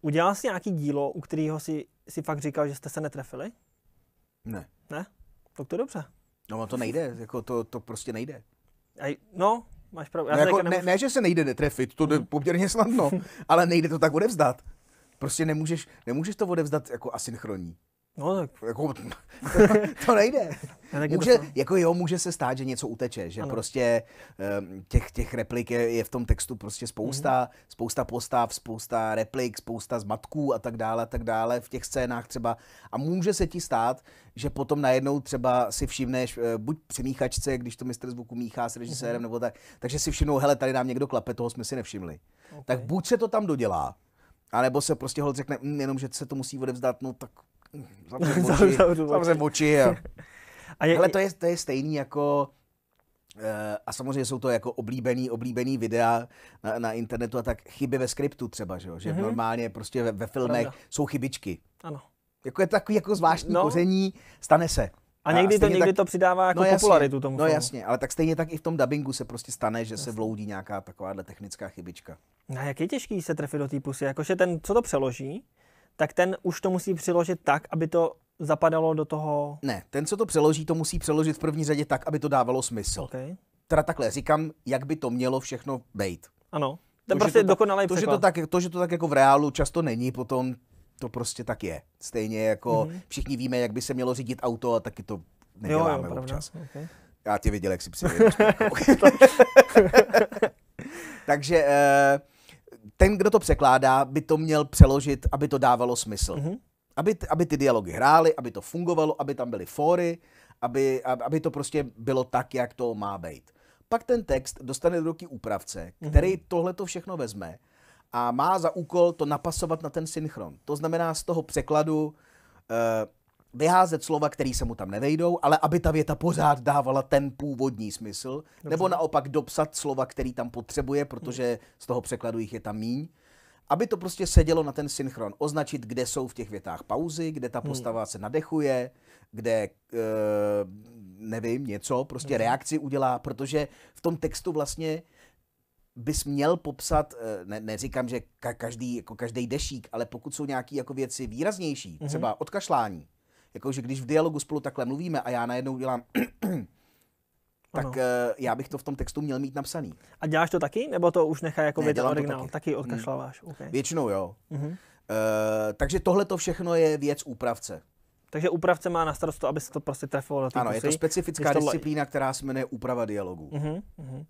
udělal jsi nějaký dílo, u kterého si, si fakt říkal, že jste se netrefili? Ne. Ne? Tak to dobře. No to nejde, jako to, to prostě nejde. A, no, Máš pravdu. Já no jako, ne, ne, že se nejde netrefit, to jde hmm. poměrně snadno, ale nejde to tak odevzdat. Prostě nemůžeš, nemůžeš to odevzdat jako asynchronní. No, tak... jako, to, nejde. může, jako jo, může se stát, že něco uteče, že ano. prostě těch, těch replik je, je v tom textu prostě spousta, mm-hmm. spousta postav, spousta replik, spousta zmatků a tak dále, a tak dále v těch scénách třeba. A může se ti stát, že potom najednou třeba si všimneš, eh, buď při míchačce, když to mistr zvuku míchá s režisérem mm-hmm. nebo tak, takže si všimnou, hele, tady nám někdo klape, toho jsme si nevšimli. Okay. Tak buď se to tam dodělá, anebo se prostě hol řekne, mm, jenom že se to musí odevzdat, no tak Zavřu oči. oči. A... a je, Ale to je, to je stejný jako eh, a samozřejmě jsou to jako oblíbený, oblíbený videa na, na internetu a tak chyby ve skriptu třeba, že, že mm-hmm. normálně prostě ve, ve filmech Pravda. jsou chybičky. Ano. Jako je takový jako zvláštní no. koření, stane se. A někdy, a to, někdy tak, to přidává jako no jasně, popularitu tomu No filmu. jasně, ale tak stejně tak i v tom dubbingu se prostě stane, že jasně. se vloudí nějaká takováhle technická chybička. Na jak je těžký se trefit do té pusy, jakože ten, co to přeloží, tak ten už to musí přiložit tak, aby to zapadalo do toho... Ne, ten, co to přeloží, to musí přeložit v první řadě tak, aby to dávalo smysl. Okay. Teda takhle říkám, jak by to mělo všechno být. Ano, ten to, prostě dokonalý to, že to, tak, to, že to tak jako v reálu často není, potom to prostě tak je. Stejně jako mm-hmm. všichni víme, jak by se mělo řídit auto a taky to neděláme jo, jo, občas. Okay. Já tě viděl, jak si přijel. Takže... Uh, ten, kdo to překládá, by to měl přeložit, aby to dávalo smysl. Mm-hmm. Aby, aby ty dialogy hrály, aby to fungovalo, aby tam byly fóry, aby, aby to prostě bylo tak, jak to má být. Pak ten text dostane do ruky úpravce, mhm. který mm-hmm. tohle to všechno vezme a má za úkol to napasovat na ten synchron. To znamená z toho překladu, eh, vyházet slova, které se mu tam nevejdou, ale aby ta věta pořád dávala ten původní smysl, Dobře. nebo naopak dopsat slova, který tam potřebuje, protože z toho překladu jich je tam míň. Aby to prostě sedělo na ten synchron, označit, kde jsou v těch větách pauzy, kde ta hmm. postava hmm. se nadechuje, kde, e, nevím, něco, prostě hmm. reakci udělá, protože v tom textu vlastně bys měl popsat, eh, ne, neříkám, že ka- každý, jako každý dešík, ale pokud jsou nějaké jako věci výraznější, hmm třeba odkašlání, Jakože když v dialogu spolu takhle mluvíme a já najednou dělám tak ano. Eh, já bych to v tom textu měl mít napsaný. A děláš to taky, nebo to už nechá jako ne, vědět originál? Taky, taky hmm. odkašláváš. Hmm. Okay. Většinou jo. Mm-hmm. Uh, takže tohle to všechno je věc úpravce. Takže úpravce má na starost to, aby se to prostě trefilo do Ano, kusy. je to specifická disciplína, která se jmenuje úprava dialogu. Uh-huh, uh-huh.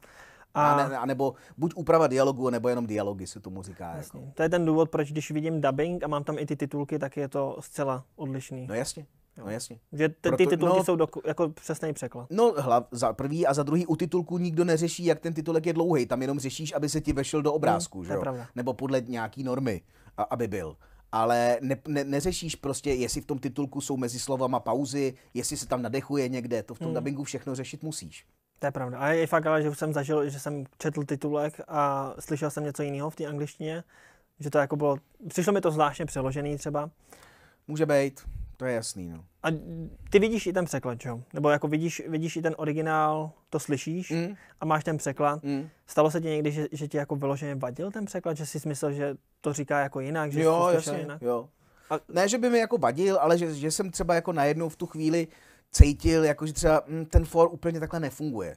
A, a, ne, a nebo buď úprava dialogu, nebo jenom dialogy se tomu říká. Jako. To je ten důvod, proč když vidím dubbing a mám tam i ty titulky, tak je to zcela odlišný. No jasně. No jasně. Že ty, Proto, ty titulky no, jsou doku, jako přesný překlad. No hlav, za prvý a za druhý u titulku nikdo neřeší, jak ten titulek je dlouhý. Tam jenom řešíš, aby se ti vešel do obrázku, mm, že jo? Nebo podle nějaký normy, a, aby byl. Ale ne, ne, neřešíš prostě, jestli v tom titulku jsou mezi slovama pauzy, jestli se tam nadechuje někde, to v tom mm. dubbingu všechno řešit musíš. To je pravda. A je fakt ale, že už jsem zažil, že jsem četl titulek a slyšel jsem něco jiného v té angličtině, že to jako bylo, přišlo mi to zvláštně přeložený třeba. Může být, to je jasný, no. A ty vidíš i ten překlad, jo? Nebo jako vidíš, vidíš i ten originál, to slyšíš mm. a máš ten překlad. Mm. Stalo se ti někdy, že, že ti jako vyloženě vadil ten překlad, že jsi myslel, že to říká jako jinak, že jo, jsi to jasně, jinak? Jo, a... Ne, že by mi jako vadil, ale že, že jsem třeba jako najednou v tu chvíli uh, cítil, jako že třeba hm, ten for úplně takhle nefunguje.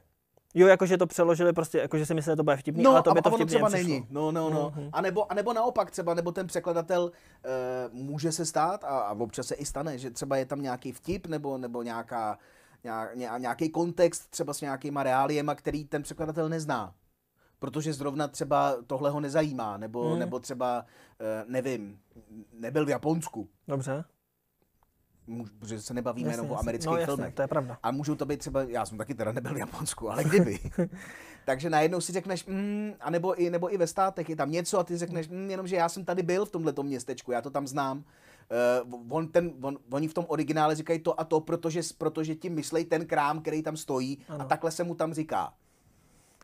Jo, jakože to přeložili prostě, jakože si mysleli, že to bude vtipný, no, ale to by to vtipný třeba nepřišlo. není. No, no, no. Mm-hmm. A, nebo, a nebo naopak třeba, nebo ten překladatel e, může se stát a, a občas se i stane, že třeba je tam nějaký vtip nebo, nebo nějaká, nějak, nějaký kontext třeba s nějakýma reáliema, který ten překladatel nezná. Protože zrovna třeba tohle ho nezajímá, nebo, mm. nebo třeba, e, nevím, nebyl v Japonsku. Dobře že se nebavíme jasně, jenom o amerických no, jasně, filmech. to je pravda. A můžou to být třeba, já jsem taky teda nebyl v Japonsku, ale kdyby. Takže najednou si řekneš, mm, nebo i, nebo i ve státech je tam něco a ty řekneš, mm, jenomže já jsem tady byl v tomhle městečku, já to tam znám. Uh, on ten, on, oni v tom originále říkají to a to, protože, protože ti myslej ten krám, který tam stojí ano. a takhle se mu tam říká.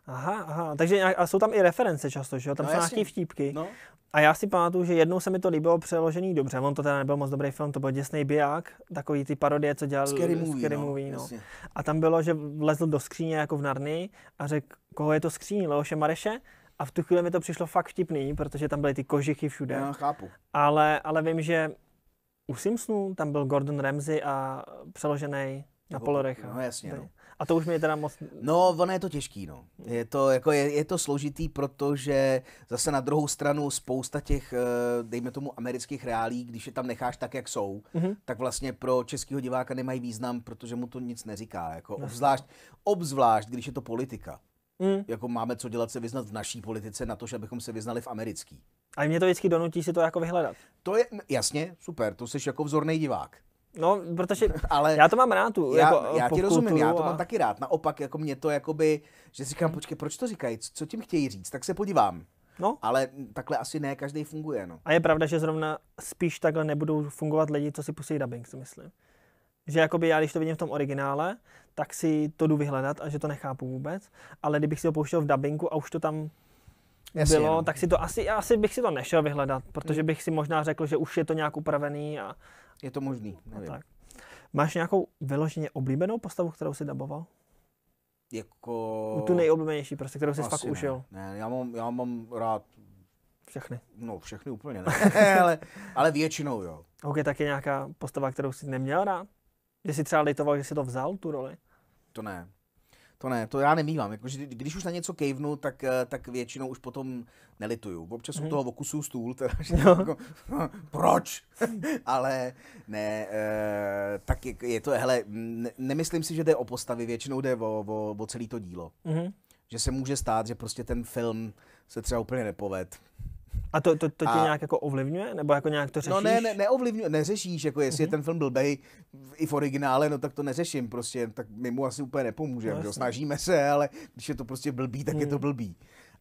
Aha, aha, takže a jsou tam i reference často, že jo? Tam no, jsou nějaký vtípky. No. A já si pamatuju, že jednou se mi to líbilo přeložený dobře, on to teda nebyl moc dobrý film, to byl Děsný biják, takový ty parodie, co dělal Scary Movie. Scary no, movie no. A tam bylo, že vlezl do skříně jako v Narny a řekl, koho je to skříní, Leoše Mareše? A v tu chvíli mi to přišlo fakt vtipný, protože tam byly ty kožichy všude. Já chápu. Ale, ale vím, že u Simpsonu tam byl Gordon Ramsay a přeložený na Polorecha. No, no jasně, no. A to už mě je teda moc... No, ono je to těžký, no. Je to, jako je, je to složitý, protože zase na druhou stranu spousta těch, eh, dejme tomu, amerických reálí, když je tam necháš tak, jak jsou, mm-hmm. tak vlastně pro českého diváka nemají význam, protože mu to nic neříká. Jako, no. obzvlášť, obzvlášť, když je to politika. Mm. Jako máme co dělat se vyznat v naší politice na to, že abychom se vyznali v americký. A mě to vždycky donutí si to jako vyhledat. To je, jasně, super, to jsi jako vzorný divák. No, protože ale já to mám rád. Tu, já, jako, já ti eh, rozumím, já to a... mám taky rád. Naopak, jako mě to jakoby, že si říkám, hmm. počkej, proč to říkají, co tím chtějí říct, tak se podívám. No. Ale takhle asi ne každý funguje. No. A je pravda, že zrovna spíš takhle nebudou fungovat lidi, co si pustí dubbing, si myslím. Že jakoby já, když to vidím v tom originále, tak si to jdu vyhledat a že to nechápu vůbec. Ale kdybych si to pouštěl v dubbingu a už to tam Jasně, bylo, jenom. tak si to asi, asi bych si to nešel vyhledat, protože hmm. bych si možná řekl, že už je to nějak upravený a je to možný, no nevím. No tak. Máš nějakou vyloženě oblíbenou postavu, kterou jsi daboval? Jako... Tu nejoblíbenější prostě, kterou jsi Asi fakt ne. ušel. Ne, já mám, já mám rád... Všechny. No, všechny úplně ne, ale, ale většinou jo. Ok, tak je nějaká postava, kterou jsi neměl rád? Že jsi třeba litoval, že jsi to vzal, tu roli? To ne. To ne, to já nemývám. Jako, když už na něco kejvnu, tak, eh, tak většinou už potom nelituju. Občas hmm. u mhm. toho okusu stůl, teda, že no. jako, proč? Ale ne, e, tak je, je to, hele, ne, nemyslím si, že jde o postavy, většinou jde o, o, o celé to dílo. Mm. Že se může stát, že prostě ten film se třeba úplně nepoved. A to, to, to tě a... nějak jako ovlivňuje? Nebo jako nějak to řešíš? No ne, ne neovlivňuje, neřešíš, jako jestli uh-huh. je mhm. ten film blbej i v originále, no tak to neřeším prostě, tak my mu asi úplně nepomůžeme, no, že? snažíme se, ale když je to prostě blbý, tak hmm. je to hmm. blbý.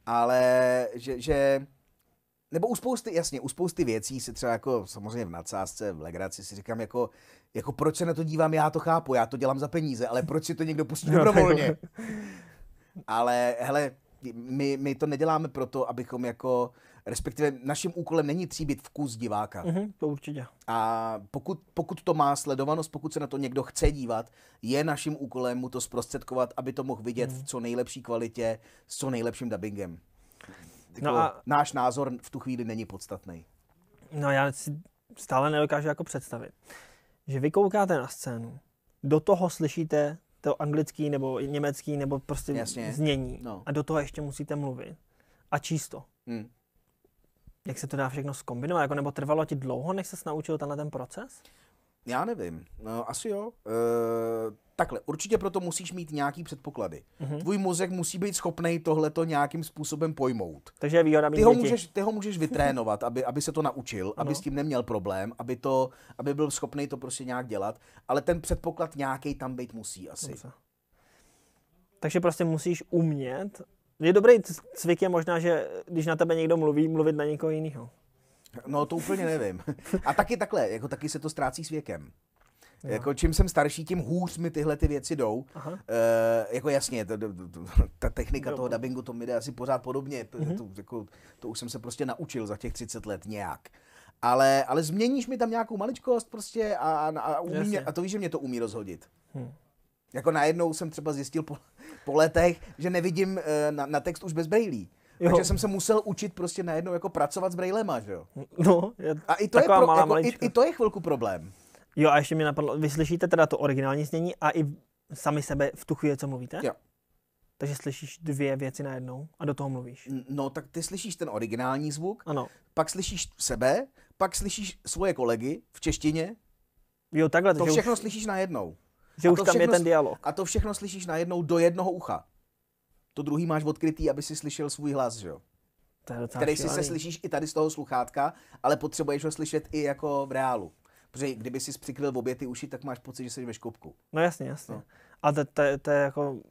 Ale že, že nebo u spousty, jasně, u spousty věcí si třeba jako samozřejmě v nadsázce, v legraci si říkám jako, jako proč se na to dívám, já to chápu, já to dělám za peníze, ale proč si to někdo pustí no, dobrovolně? ale hele, my, my to neděláme proto, abychom jako respektive naším úkolem není tříbit vkus diváka. Mm-hmm, to určitě. A pokud, pokud to má sledovanost, pokud se na to někdo chce dívat, je naším úkolem mu to zprostředkovat, aby to mohl vidět mm-hmm. v co nejlepší kvalitě, s co nejlepším dubbingem. Tyko, no jako, a... Náš názor v tu chvíli není podstatný. No já si stále nedokážu jako představit, že vy koukáte na scénu, do toho slyšíte to anglický nebo německý nebo prostě Jasně. znění no. a do toho ještě musíte mluvit a číst to. Hmm. Jak se to dá všechno zkombinovat? Jako, nebo trvalo ti dlouho, než se naučil tenhle ten proces? Já nevím. No, asi jo. E, takhle, určitě proto musíš mít nějaký předpoklady. Mm-hmm. Tvůj mozek musí být schopný tohleto nějakým způsobem pojmout. Takže je výhoda mít ty ho, děti. můžeš, ty ho můžeš vytrénovat, aby, aby se to naučil, ano. aby s tím neměl problém, aby, to, aby byl schopný to prostě nějak dělat, ale ten předpoklad nějaký tam být musí asi. Dobře. Takže prostě musíš umět je dobrý cvik je možná, že když na tebe někdo mluví, mluvit na někoho jiného. No to úplně nevím. A taky takhle, jako taky se to ztrácí s věkem. Jo. Jako čím jsem starší, tím hůř mi tyhle ty věci jdou. Aha. E, jako jasně, ta, ta technika jo. toho dubbingu to mi jde asi pořád podobně. Mm-hmm. To, jako, to už jsem se prostě naučil za těch 30 let nějak. Ale, ale změníš mi tam nějakou maličkost prostě a, a, a, umí mě, a to víš, že mě to umí rozhodit. Hm. Jako najednou jsem třeba zjistil po, po letech, že nevidím eh, na, na text už bez brejlí. Jo. Takže jsem se musel učit prostě najednou jako pracovat s brejlema, že jo? No, je a i to, je pro, jako, i, i to je chvilku problém. Jo a ještě mi napadlo, vy slyšíte teda to originální znění a i sami sebe v tu chvíli, co mluvíte? Jo. Takže slyšíš dvě věci najednou a do toho mluvíš. No, tak ty slyšíš ten originální zvuk, ano. pak slyšíš sebe, pak slyšíš svoje kolegy v češtině. Jo, takhle. To všechno už... slyšíš najednou že už tam je ten dialog. A to všechno slyšíš najednou do jednoho ucha. To druhý máš odkrytý, aby si slyšel svůj hlas, že jo? Který si se slyšíš i tady z toho sluchátka, ale potřebuješ ho slyšet i jako v reálu. Protože kdyby si přikryl obě ty uši, tak máš pocit, že jsi ve škopku. No jasně, jasně. No. A to, to, to je jako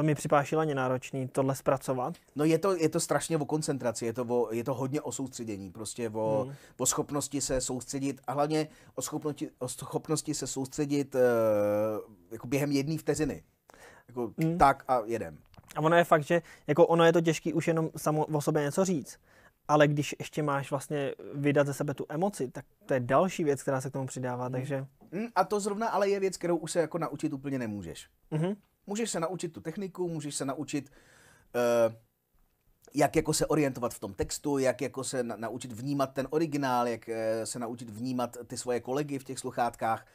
to mi připadá šíleně náročný tohle zpracovat. No je to, je to strašně o koncentraci, je to, o, je to hodně o soustředění, prostě o, hmm. o schopnosti se soustředit a hlavně o schopnosti, o schopnosti se soustředit uh, jako během jedné vteřiny. Jako hmm. tak a jedem. A ono je fakt, že jako ono je to těžké už jenom samo o sobě něco říct, ale když ještě máš vlastně vydat ze sebe tu emoci, tak to je další věc, která se k tomu přidává, hmm. takže... Hmm, a to zrovna ale je věc, kterou už se jako naučit úplně nemůžeš. Mm-hmm. Můžeš se naučit tu techniku, můžeš se naučit, eh, jak jako se orientovat v tom textu, jak jako se na, naučit vnímat ten originál, jak eh, se naučit vnímat ty svoje kolegy v těch sluchátkách,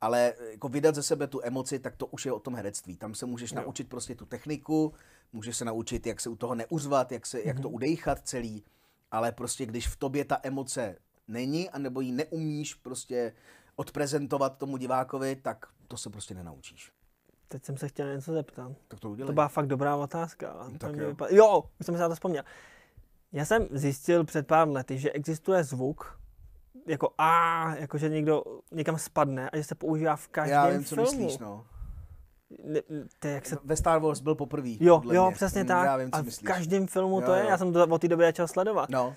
ale eh, jako vydat ze sebe tu emoci, tak to už je o tom herectví. Tam se můžeš no. naučit prostě tu techniku, můžeš se naučit, jak se u toho neuzvat, jak, se, mm-hmm. jak to mhm. udejchat celý, ale prostě když v tobě ta emoce není, anebo ji neumíš prostě odprezentovat tomu divákovi, tak to se prostě nenaučíš. Teď jsem se chtěl něco zeptat. Tak to udělej. To byla fakt dobrá otázka. No tak jo. Vypad... jo, už jsem se na to vzpomněl. Já jsem zjistil před pár lety, že existuje zvuk, jako a, jako že někdo někam spadne a že se používá v každém filmu. Já vím, filmu. co myslíš, no. Ne, te, jak se... Ve Star Wars byl poprvý. Jo, jo, mě. přesně mm, tak. Já vím, co a myslíš. v každém filmu jo, to je, jo. já jsem to od té doby začal sledovat. No.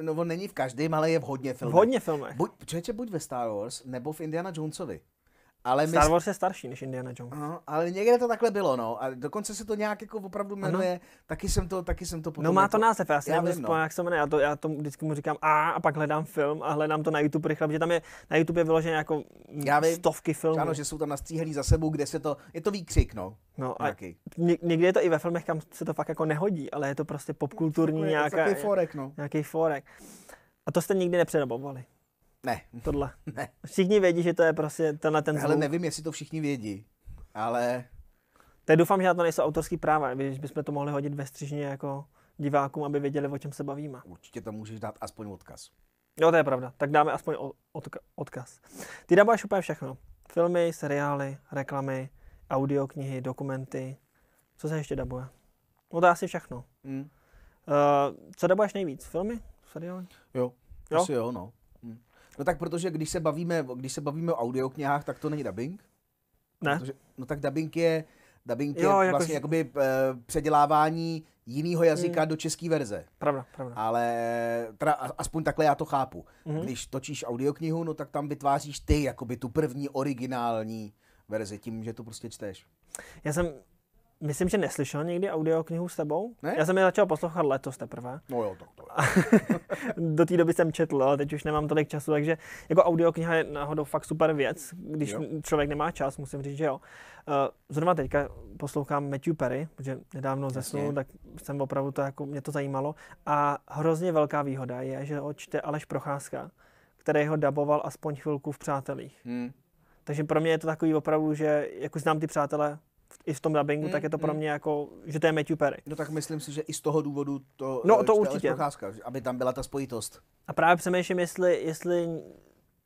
No on není v každém, ale je v hodně filmech. V hodně filmech. Buď, člověče, buď ve Star Wars, nebo v Indiana Jonesovi. Ale Star Wars je starší než Indiana Jones. No, ale někde to takhle bylo, no. A dokonce se to nějak jako opravdu jmenuje. Ano. Taky jsem to, taky jsem to no, potom No má jako- to název, já si já nevím, no. jak se jmenuje. Já, to, já tomu vždycky mu říkám a, a pak hledám film a hledám to na YouTube rychle, protože tam je, na YouTube je vyložené jako já vím, stovky filmů. Ano, že jsou tam nastříhlí za sebou, kde se to, je to výkřik, no. No a nějaký. někdy je to i ve filmech, kam se to fakt jako nehodí, ale je to prostě popkulturní nějaká, forek, no. nějaký forek. A to jste nikdy nepředobovali. Ne. Tohle. Ne. Všichni vědí, že to je prostě tenhle ten zvuk. Ale nevím, jestli to všichni vědí, ale... Tak doufám, že na to nejsou autorský práva, když bychom to mohli hodit ve střižně jako divákům, aby věděli, o čem se bavíme. Určitě tam můžeš dát aspoň odkaz. Jo, to je pravda. Tak dáme aspoň odkaz. Ty dáváš úplně všechno. Filmy, seriály, reklamy, audioknihy, dokumenty. Co se ještě dabuje? No to je asi všechno. Mm. Uh, co dabuješ nejvíc? Filmy? Seriály? Jo, jo? asi jo, no. No tak protože když se bavíme, když se bavíme o audioknihách, tak to není dubbing. Ne. Protože, no tak dubbing je, dubbing jo, je jako vlastně jako jakoby uh, předělávání jiného jazyka mm. do české verze. Pravda, pravda. Ale teda aspoň takhle já to chápu. Mm. Když točíš audioknihu, no tak tam vytváříš ty jakoby tu první originální verzi tím, že to prostě čteš. Já jsem Myslím, že neslyšel někdy audioknihu s tebou. Ne? Já jsem je začal poslouchat letos teprve. No jo, tak to je. Do té doby jsem četl, ale teď už nemám tolik času, takže jako audiokniha je náhodou fakt super věc, když jo. člověk nemá čas, musím říct, že jo. Eh, zrovna teďka poslouchám Matthew Perry, protože nedávno zesnul, tak jsem opravdu to jako, mě to zajímalo. A hrozně velká výhoda je, že ho čte Aleš Procházka, který ho daboval aspoň chvilku v Přátelích. Hmm. Takže pro mě je to takový opravdu, že jako znám ty přátelé i v tom dubbingu, mm, tak je to pro mm, mm. mě jako, že to je Matthew Perry. No tak myslím si, že i z toho důvodu to, no, to eh, určitě. Procházka, aby tam byla ta spojitost. A právě přemýšlím, jestli, jestli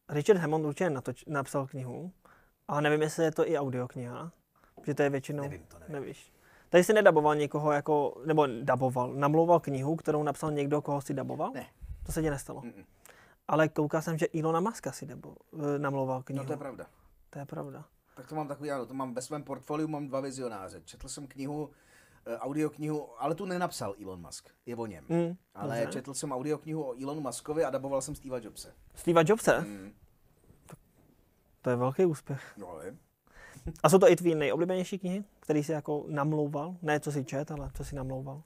Richard Hammond určitě natoč, napsal knihu, ale nevím, jestli je to i audiokniha, že to je většinou, nevím, to nevím. nevíš. Tady jsi nedaboval někoho jako, nebo daboval, namlouval knihu, kterou napsal někdo, koho si daboval? Ne. To se ti nestalo. Mm-mm. Ale koukal jsem, že Ilona Maska si debo, eh, namlouval no, knihu. No to je pravda. To je pravda tak to mám takový, ano, to mám ve svém portfoliu, mám dva vizionáře. Četl jsem knihu, eh, audioknihu, ale tu nenapsal Elon Musk, je o něm. Mm, ale dobře. četl jsem audioknihu o Elonu Muskovi a daboval jsem Steve Jobse. Steve Jobse? Mm. To, to je velký úspěch. No, ale... A jsou to i tvý nejoblíbenější knihy, který jsi jako namlouval? Ne, co si čet, ale co si namlouval? Uh,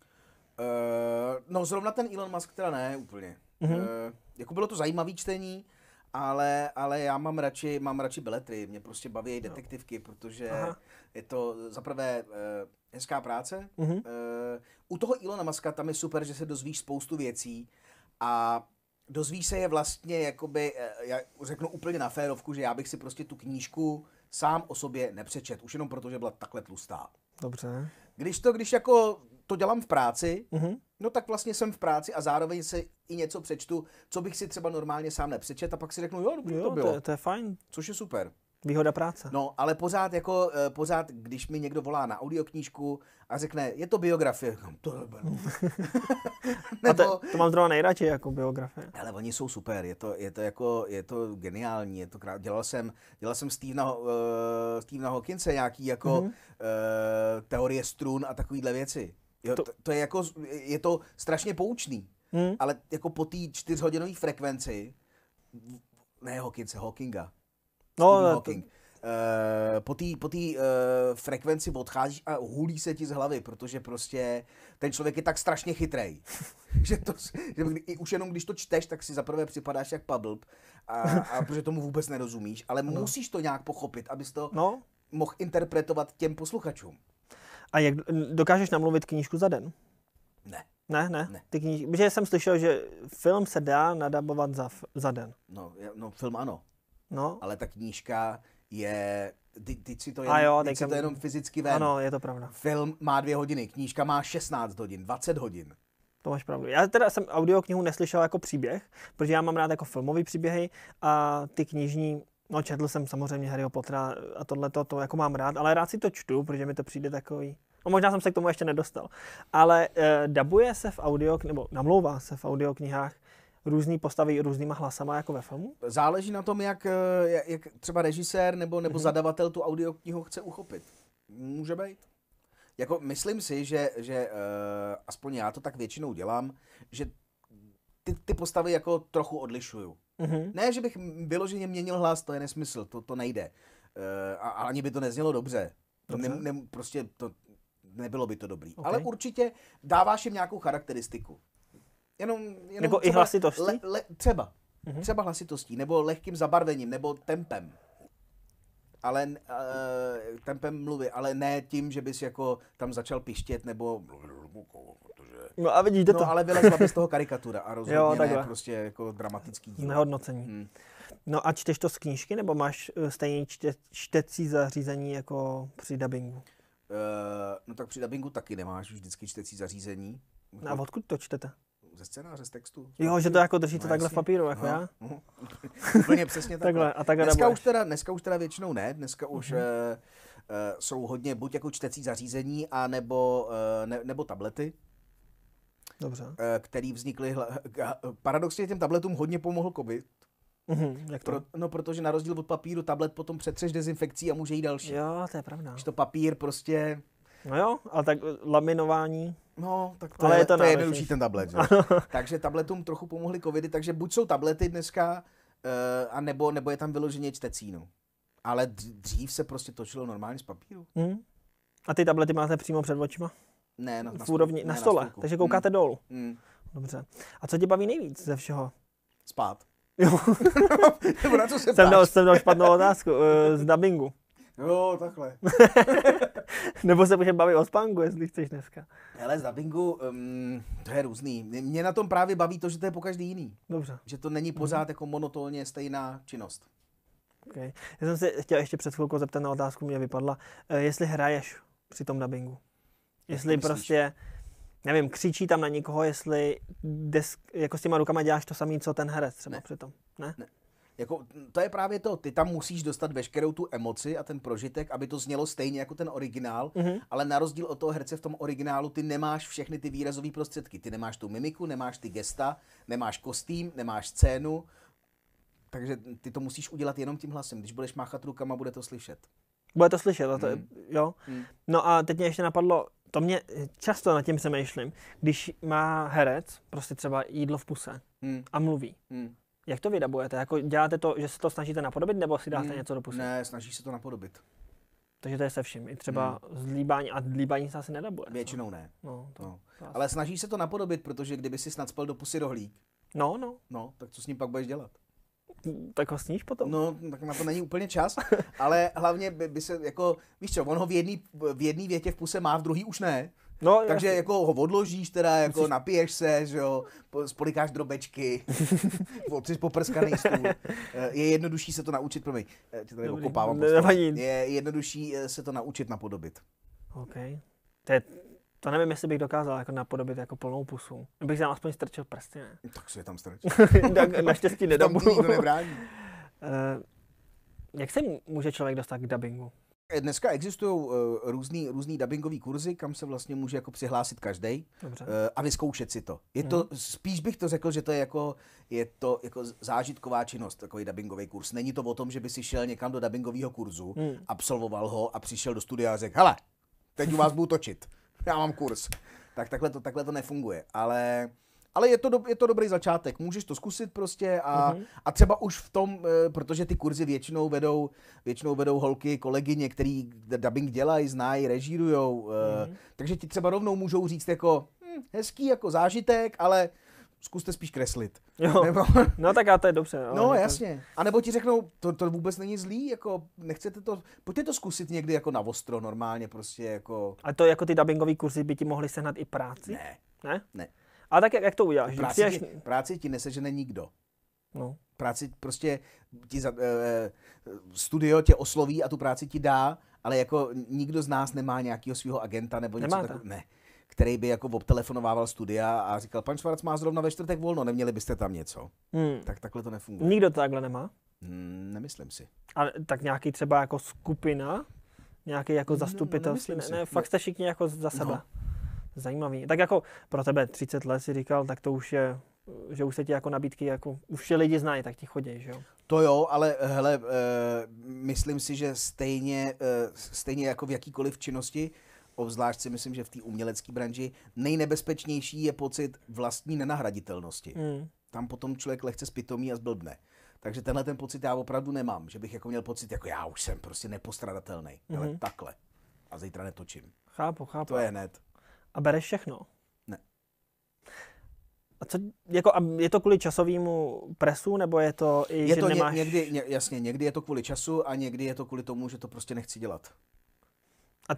no, zrovna ten Elon Musk teda ne úplně. Mm-hmm. Uh, jako bylo to zajímavý čtení, ale, ale já mám radši, mám radši beletry, mě prostě baví i detektivky, protože Aha. je to zaprvé uh, eh, hezká práce. Uh-huh. Uh, u toho Ilona Maska tam je super, že se dozvíš spoustu věcí a dozvíš se je vlastně, jakoby, eh, já řeknu úplně na férovku, že já bych si prostě tu knížku sám o sobě nepřečet, už jenom proto, že byla takhle tlustá. Dobře. Když to, když jako to dělám v práci, uh-huh no tak vlastně jsem v práci a zároveň se i něco přečtu, co bych si třeba normálně sám nepřečet a pak si řeknu, jo, dobře jo, to bylo. To, to je fajn. Což je super. Výhoda práce. No, ale pořád jako, eh, pořád, když mi někdo volá na audioknížku a řekne, je to biografie, říkám, to je Nebo... to, to, mám zrovna nejradši jako biografie. Ale oni jsou super, je to, je to jako, je to geniální, je to krá... dělal jsem, dělal jsem Stevena, uh, eh, Stevena Hawkinse nějaký jako mm-hmm. uh, teorie strun a takovýhle věci. Jo, to, to je jako, je to strašně poučný, hmm. ale jako po té čtyřhodinové frekvenci, ne Hawkinse, Hawkinga, no, no Hawking, to... Uh, eh, po té po uh, frekvenci odcházíš a hulí se ti z hlavy, protože prostě ten člověk je tak strašně chytrý, že, to, že i už jenom když to čteš, tak si zaprvé připadáš jak pablb, a, a protože tomu vůbec nerozumíš, ale no. musíš to nějak pochopit, abys to no. mohl interpretovat těm posluchačům. A jak dokážeš namluvit knížku za den? Ne. Ne, ne. ne. Ty kníž... Protože jsem slyšel, že film se dá nadabovat za, za den. No, no film ano. No. Ale ta knížka je ty, ty si to jen, a jo, ty si to jenom fyzicky ven. Ano, je to pravda. Film má dvě hodiny, knížka má 16 hodin, 20 hodin. To máš pravdu. Já teda jsem audioknihu neslyšel jako příběh, protože já mám rád jako filmový příběhy a ty knižní No četl jsem samozřejmě Harryho Pottera a tohle to to jako mám rád, ale rád si to čtu, protože mi to přijde takový. No možná jsem se k tomu ještě nedostal. Ale e, dabuje se v audio, nebo namlouvá se v audioknihách různý postavy různýma hlasama jako ve filmu? Záleží na tom, jak, eh, jak třeba režisér nebo, nebo mm-hmm. zadavatel tu audioknihu chce uchopit. Může být. Jako myslím si, že, že uh, aspoň já to tak většinou dělám, že ty, ty postavy jako trochu odlišuju. Mm-hmm. Ne, že bych vyloženě měnil hlas, to je nesmysl, to, to nejde. Uh, a, a ani by to neznělo dobře. To dobře. Ne, ne, prostě to nebylo by to dobrý. Okay. Ale určitě dáváš jim nějakou charakteristiku. Jenom, jenom nebo jako třeba, i hlasitostí? Le, le, třeba. Mm-hmm. Třeba hlasitostí, nebo lehkým zabarvením, nebo tempem ale uh, tempem mluvy, ale ne tím, že bys jako tam začal pištět nebo No a vidíte no, to. ale vylezla z toho karikatura a rozhodně jo, ne prostě jako dramatický díl. Nehodnocení. Hmm. No a čteš to z knížky, nebo máš eh, stejně čte, čtecí zařízení jako při dubbingu? Uh, eh, no tak při dubbingu taky nemáš vždycky čtecí zařízení. No a odkud to čtete? ze scénáře, z textu. Z jo, že to jako držíte no, takhle jasně. v papíru, jako no, já? Úplně přesně takhle. takhle. A takhle dneska, už teda, dneska už teda většinou ne, dneska už uh-huh. uh, jsou hodně buď jako čtecí zařízení, a nebo, uh, ne, nebo tablety. Dobře. Eh, který vznikly. Eh, paradoxně těm tabletům hodně pomohl COVID. Mm-hmm, jak to? Pro, no, protože na rozdíl od papíru tablet potom přetřeš dezinfekcí a může jít další. Jo, to je pravda. Když to papír prostě... No jo, ale tak laminování... No, tak to ale je, je to, to je jednodušší ten tablet. takže tabletům trochu pomohly covidy, takže buď jsou tablety dneska, uh, eh, a nebo, nebo je tam vyloženě čtecínu. Ale dřív se prostě točilo normálně z papíru. Mm. A ty tablety máte přímo před očima? Ne, na, na, v úrovni, ne, na stole, na takže koukáte hmm. dolů. Hmm. Dobře. A co tě baví nejvíc ze všeho? Spát. Jo. Nebo na co se jsem dal, jsem dal špatnou otázku. Eh, z dubbingu. Jo, takhle. Nebo se můžeme bavit o spánku, jestli chceš dneska. Ale z dubbingu, um, to je různý. Mě na tom právě baví to, že to je po každý jiný. Dobře. Že to není mhm. pořád mm. jako monotónně stejná činnost. Okay. Já jsem se chtěl ještě před chvilkou zeptat na otázku, mě vypadla, eh, jestli hraješ při tom dubbingu. Jestli jak prostě, nevím, křičí tam na někoho, jestli des jako s těma rukama děláš to samé, co ten herec třeba ne. přitom. Ne? ne. Jako, to je právě to, ty tam musíš dostat veškerou tu emoci a ten prožitek, aby to znělo stejně jako ten originál, mm-hmm. ale na rozdíl od toho herce v tom originálu ty nemáš všechny ty výrazové prostředky. Ty nemáš tu mimiku, nemáš ty gesta, nemáš kostým, nemáš scénu, takže ty to musíš udělat jenom tím hlasem. Když budeš máchat rukama, bude to slyšet. Bude to slyšet, mm. to, jo. Mm. No a teď mě ještě napadlo, to mě eh, často nad tím přemýšlím, když má herec prostě třeba jídlo v puse hmm. a mluví. Hmm. Jak to vydabujete? Jako děláte to, že se to snažíte napodobit, nebo si dáte hmm. něco do pusy? Ne, snaží se to napodobit. Takže to je se vším. I třeba hmm. zlíbání a dlíbání se asi nedabuje. Většinou co? ne. No, to, no. To Ale snaží se to napodobit, protože kdyby si snad spal do pusy rohlík. No, no. No, tak co s ním pak budeš dělat? tak ho sníš potom? No, tak na to není úplně čas, ale hlavně by, by se jako, víš co, on ho v jedné v větě v puse má, v druhý už ne. No, Takže jasný. jako ho odložíš teda, jako Musíš... napiješ se, že jo, spolikáš drobečky, otřeš poprskaný stůl. Eh, je jednodušší se to naučit, promiň, eh, tě tady okopávám. Je jednodušší eh, se to naučit napodobit. OK. To je to nevím, jestli bych dokázal jako napodobit jako plnou pusu. Bych tam aspoň strčil prsty, ne? Tak si je tam strčil. tak naštěstí nedobudu. Tam nebrání. Uh, jak se může člověk dostat k dubbingu? Eh, dneska existují uh, různý, různý dubbingové kurzy, kam se vlastně může jako přihlásit každý uh, a vyzkoušet si to. Je hmm. to, spíš bych to řekl, že to je jako, je to jako zážitková činnost, takový dubbingový kurz. Není to o tom, že by si šel někam do dubbingového kurzu, hmm. absolvoval ho a přišel do studia a řekl, hele, teď u vás budu točit já mám kurz. Tak takhle to, takhle to nefunguje, ale... Ale je to, do, je to dobrý začátek, můžeš to zkusit prostě a, mm-hmm. a třeba už v tom, eh, protože ty kurzy většinou vedou, většinou vedou holky, kolegyně, který dubbing dělají, znají, režírujou, mm-hmm. takže ti třeba rovnou můžou říct jako, hm, hezký jako zážitek, ale zkuste spíš kreslit. Jo. Nebo... No tak a to je dobře. Ale no, no jako- jasně. A nebo ti řeknou, to, to vůbec není zlý, jako nechcete to, pojďte to zkusit někdy jako na ostro normálně prostě jako. A to jako ty dubbingové kurzy by ti mohly sehnat i práci? Ne. Ne? Ne. A tak jak, jak to uděláš? Práci, přiješ... ti, práci ti není nikdo. No. Práci prostě ti za, eh, eh, studio tě osloví a tu práci ti dá, ale jako nikdo z nás nemá nějakého svého agenta nebo něco takového. Ne který by jako obtelefonovával studia a říkal, pan Švarc má zrovna ve čtvrtek volno, neměli byste tam něco. Hmm. Tak takhle to nefunguje. Nikdo to takhle nemá? Hmm, nemyslím si. A tak nějaký třeba jako skupina? Nějaký jako hmm, zastupitelství? Ne, ne, ne, fakt jste všichni jako za no. sebe. No. Zajímavý. Tak jako pro tebe 30 let si říkal, tak to už je že už se ti jako nabídky, jako už je lidi znají, tak ti chodí, že jo? To jo, ale hele, e, myslím si, že stejně, e, stejně jako v jakýkoliv činnosti, obzvlášť si myslím, že v té umělecké branži nejnebezpečnější je pocit vlastní nenahraditelnosti. Mm. Tam potom člověk lehce spitomí a zblbne. Takže tenhle ten pocit já opravdu nemám, že bych jako měl pocit, jako já už jsem prostě nepostradatelný, mm-hmm. ale takhle. A zítra netočím. Chápu, chápu. To je net. A bereš všechno? Ne. A co, jako, a je to kvůli časovému presu, nebo je to i, je že to nemáš... někdy, jasně, někdy je to kvůli času a někdy je to kvůli tomu, že to prostě nechci dělat. A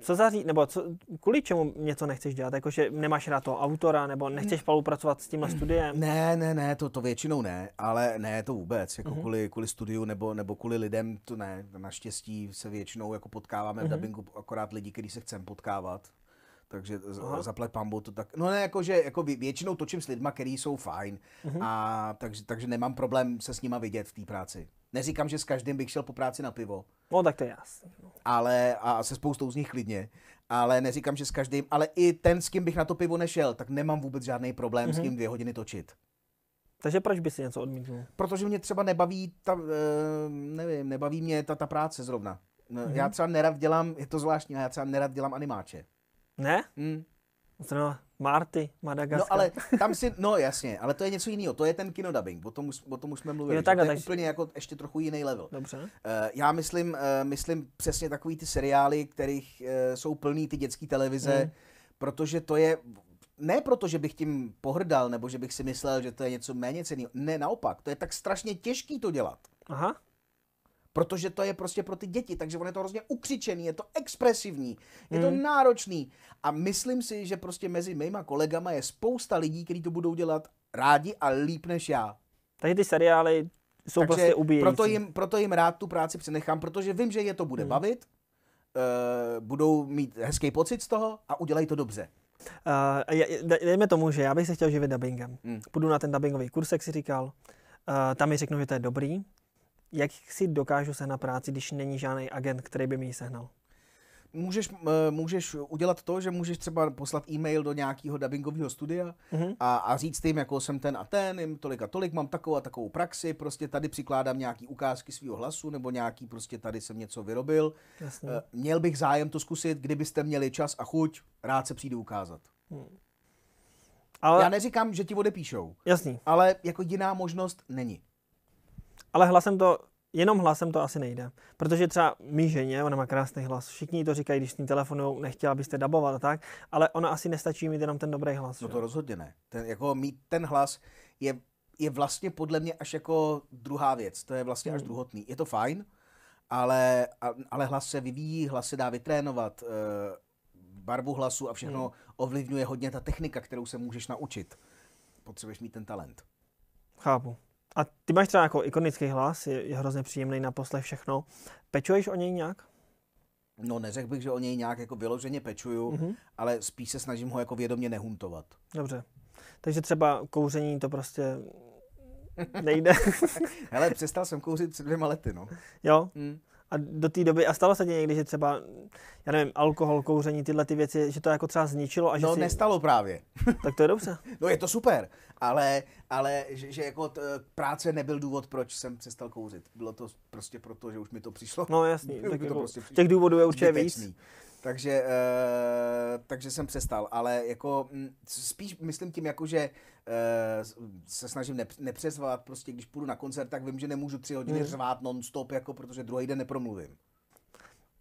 co zaří, nebo co, kvůli čemu něco nechceš dělat? Jakože nemáš rád toho autora, nebo nechceš spolupracovat s tímhle studiem? Ne, ne, ne, to, to většinou ne, ale ne to vůbec, jako uh-huh. kvůli, kvůli studiu nebo, nebo kvůli lidem, to ne. Naštěstí se většinou jako potkáváme uh-huh. v mhm. dubbingu akorát lidi, kteří se chcem potkávat. Takže Aha. zaplet pambu to tak. No ne, jakože jako většinou točím s lidma, který jsou fajn, Uh-huh. a takže, takže nemám problém se s nima vidět v té práci. Neříkám, že s každým bych šel po práci na pivo, No tak to je jasný. No. Ale a se spoustou z nich klidně. Ale neříkám, že s každým, ale i ten, s kým bych na to pivo nešel, tak nemám vůbec žádný problém mm-hmm. s kým mhm. dvě hodiny točit. Takže proč by si něco odmítl? Protože mě třeba nebaví ta, eh, nevím, nebaví mě ta, ta práce zrovna. Mm-hmm. Já mhm. třeba nerad dělám, je to zvláštní, ale já třeba nerad dělám animáče. Ne? Mm. Marty, no, Madagaskar. No ale tam si, no jasně, ale to je něco jiného, to je ten kinodubbing, o tom, o tom už jsme mluvili, je takhle, to je tak úplně jako ještě trochu jiný level. Dobře. Uh, já myslím, uh, myslím přesně takový ty seriály, kterých uh, jsou plný ty dětské televize, mm. protože to je, ne proto, že bych tím pohrdal, nebo že bych si myslel, že to je něco méně ceného, ne, naopak, to je tak strašně těžký to dělat. Aha protože to je prostě pro ty děti, takže on je to hrozně ukřičený, je to expresivní, je to hmm. náročný a myslím si, že prostě mezi mýma kolegama je spousta lidí, kteří to budou dělat rádi a líp než já. Takže ty seriály jsou takže prostě ubíjející. Proto jim, proto jim rád tu práci přenechám, protože vím, že je to bude hmm. bavit, uh, budou mít hezký pocit z toho a udělají to dobře. Uh, dejme tomu, že já bych se chtěl živit dubbingem. Hmm. Půjdu na ten dubbingový kurz, jak si říkal, uh, tam mi řeknu, že to je dobrý, jak si dokážu sehnat práci, když není žádný agent, který by mi ji sehnal? Můžeš, můžeš udělat to, že můžeš třeba poslat e-mail do nějakého dubbingového studia mm-hmm. a, a říct jim, jako jsem ten a ten, jim tolik a tolik, mám takovou a takovou praxi, prostě tady přikládám nějaký ukázky svého hlasu nebo nějaký, prostě tady jsem něco vyrobil. Jasně. Eh, měl bych zájem to zkusit, kdybyste měli čas a chuť, rád se přijdu ukázat. Hmm. Ale... Já neříkám, že ti odepíšou. Jasný. Ale jako jiná možnost není ale hlasem to, jenom hlasem to asi nejde. Protože třeba mý ženě, ona má krásný hlas, všichni to říkají, když s ní telefonu nechtěla byste dabovat a tak, ale ona asi nestačí mít jenom ten dobrý hlas. No že? to rozhodně ne. Ten, jako mít ten hlas je, je vlastně podle mě až jako druhá věc. To je vlastně až hmm. druhotný. Je to fajn, ale, ale hlas se vyvíjí, hlas se dá vytrénovat, eh, barvu hlasu a všechno hmm. ovlivňuje hodně ta technika, kterou se můžeš naučit. Potřebuješ mít ten talent. Chápu. A ty máš třeba jako ikonický hlas, je, je hrozně příjemný na poslech všechno. Pečuješ o něj nějak? No neřekl bych, že o něj nějak jako vyloženě pečuju, mm-hmm. ale spíš se snažím ho jako vědomě nehuntovat. Dobře. Takže třeba kouření to prostě nejde. Hele, přestal jsem kouřit před dvěma lety, no. Jo? Mm. A do té doby, a stalo se ti někdy, že třeba, já nevím, alkohol, kouření, tyhle ty věci, že to jako třeba zničilo a že No jsi... nestalo právě. tak to je dobře. no je to super, ale, ale že, že jako t, práce nebyl důvod, proč jsem přestal kouřit. Bylo to prostě proto, že už mi to přišlo. No jasně, tak to jako, prostě přišlo. těch důvodů je určitě víc takže, uh, takže jsem přestal, ale jako mm, spíš myslím tím jako, že uh, se snažím nepř- nepřezvat, prostě když půjdu na koncert, tak vím, že nemůžu tři hodiny hmm. řvát non-stop, jako protože druhý den nepromluvím.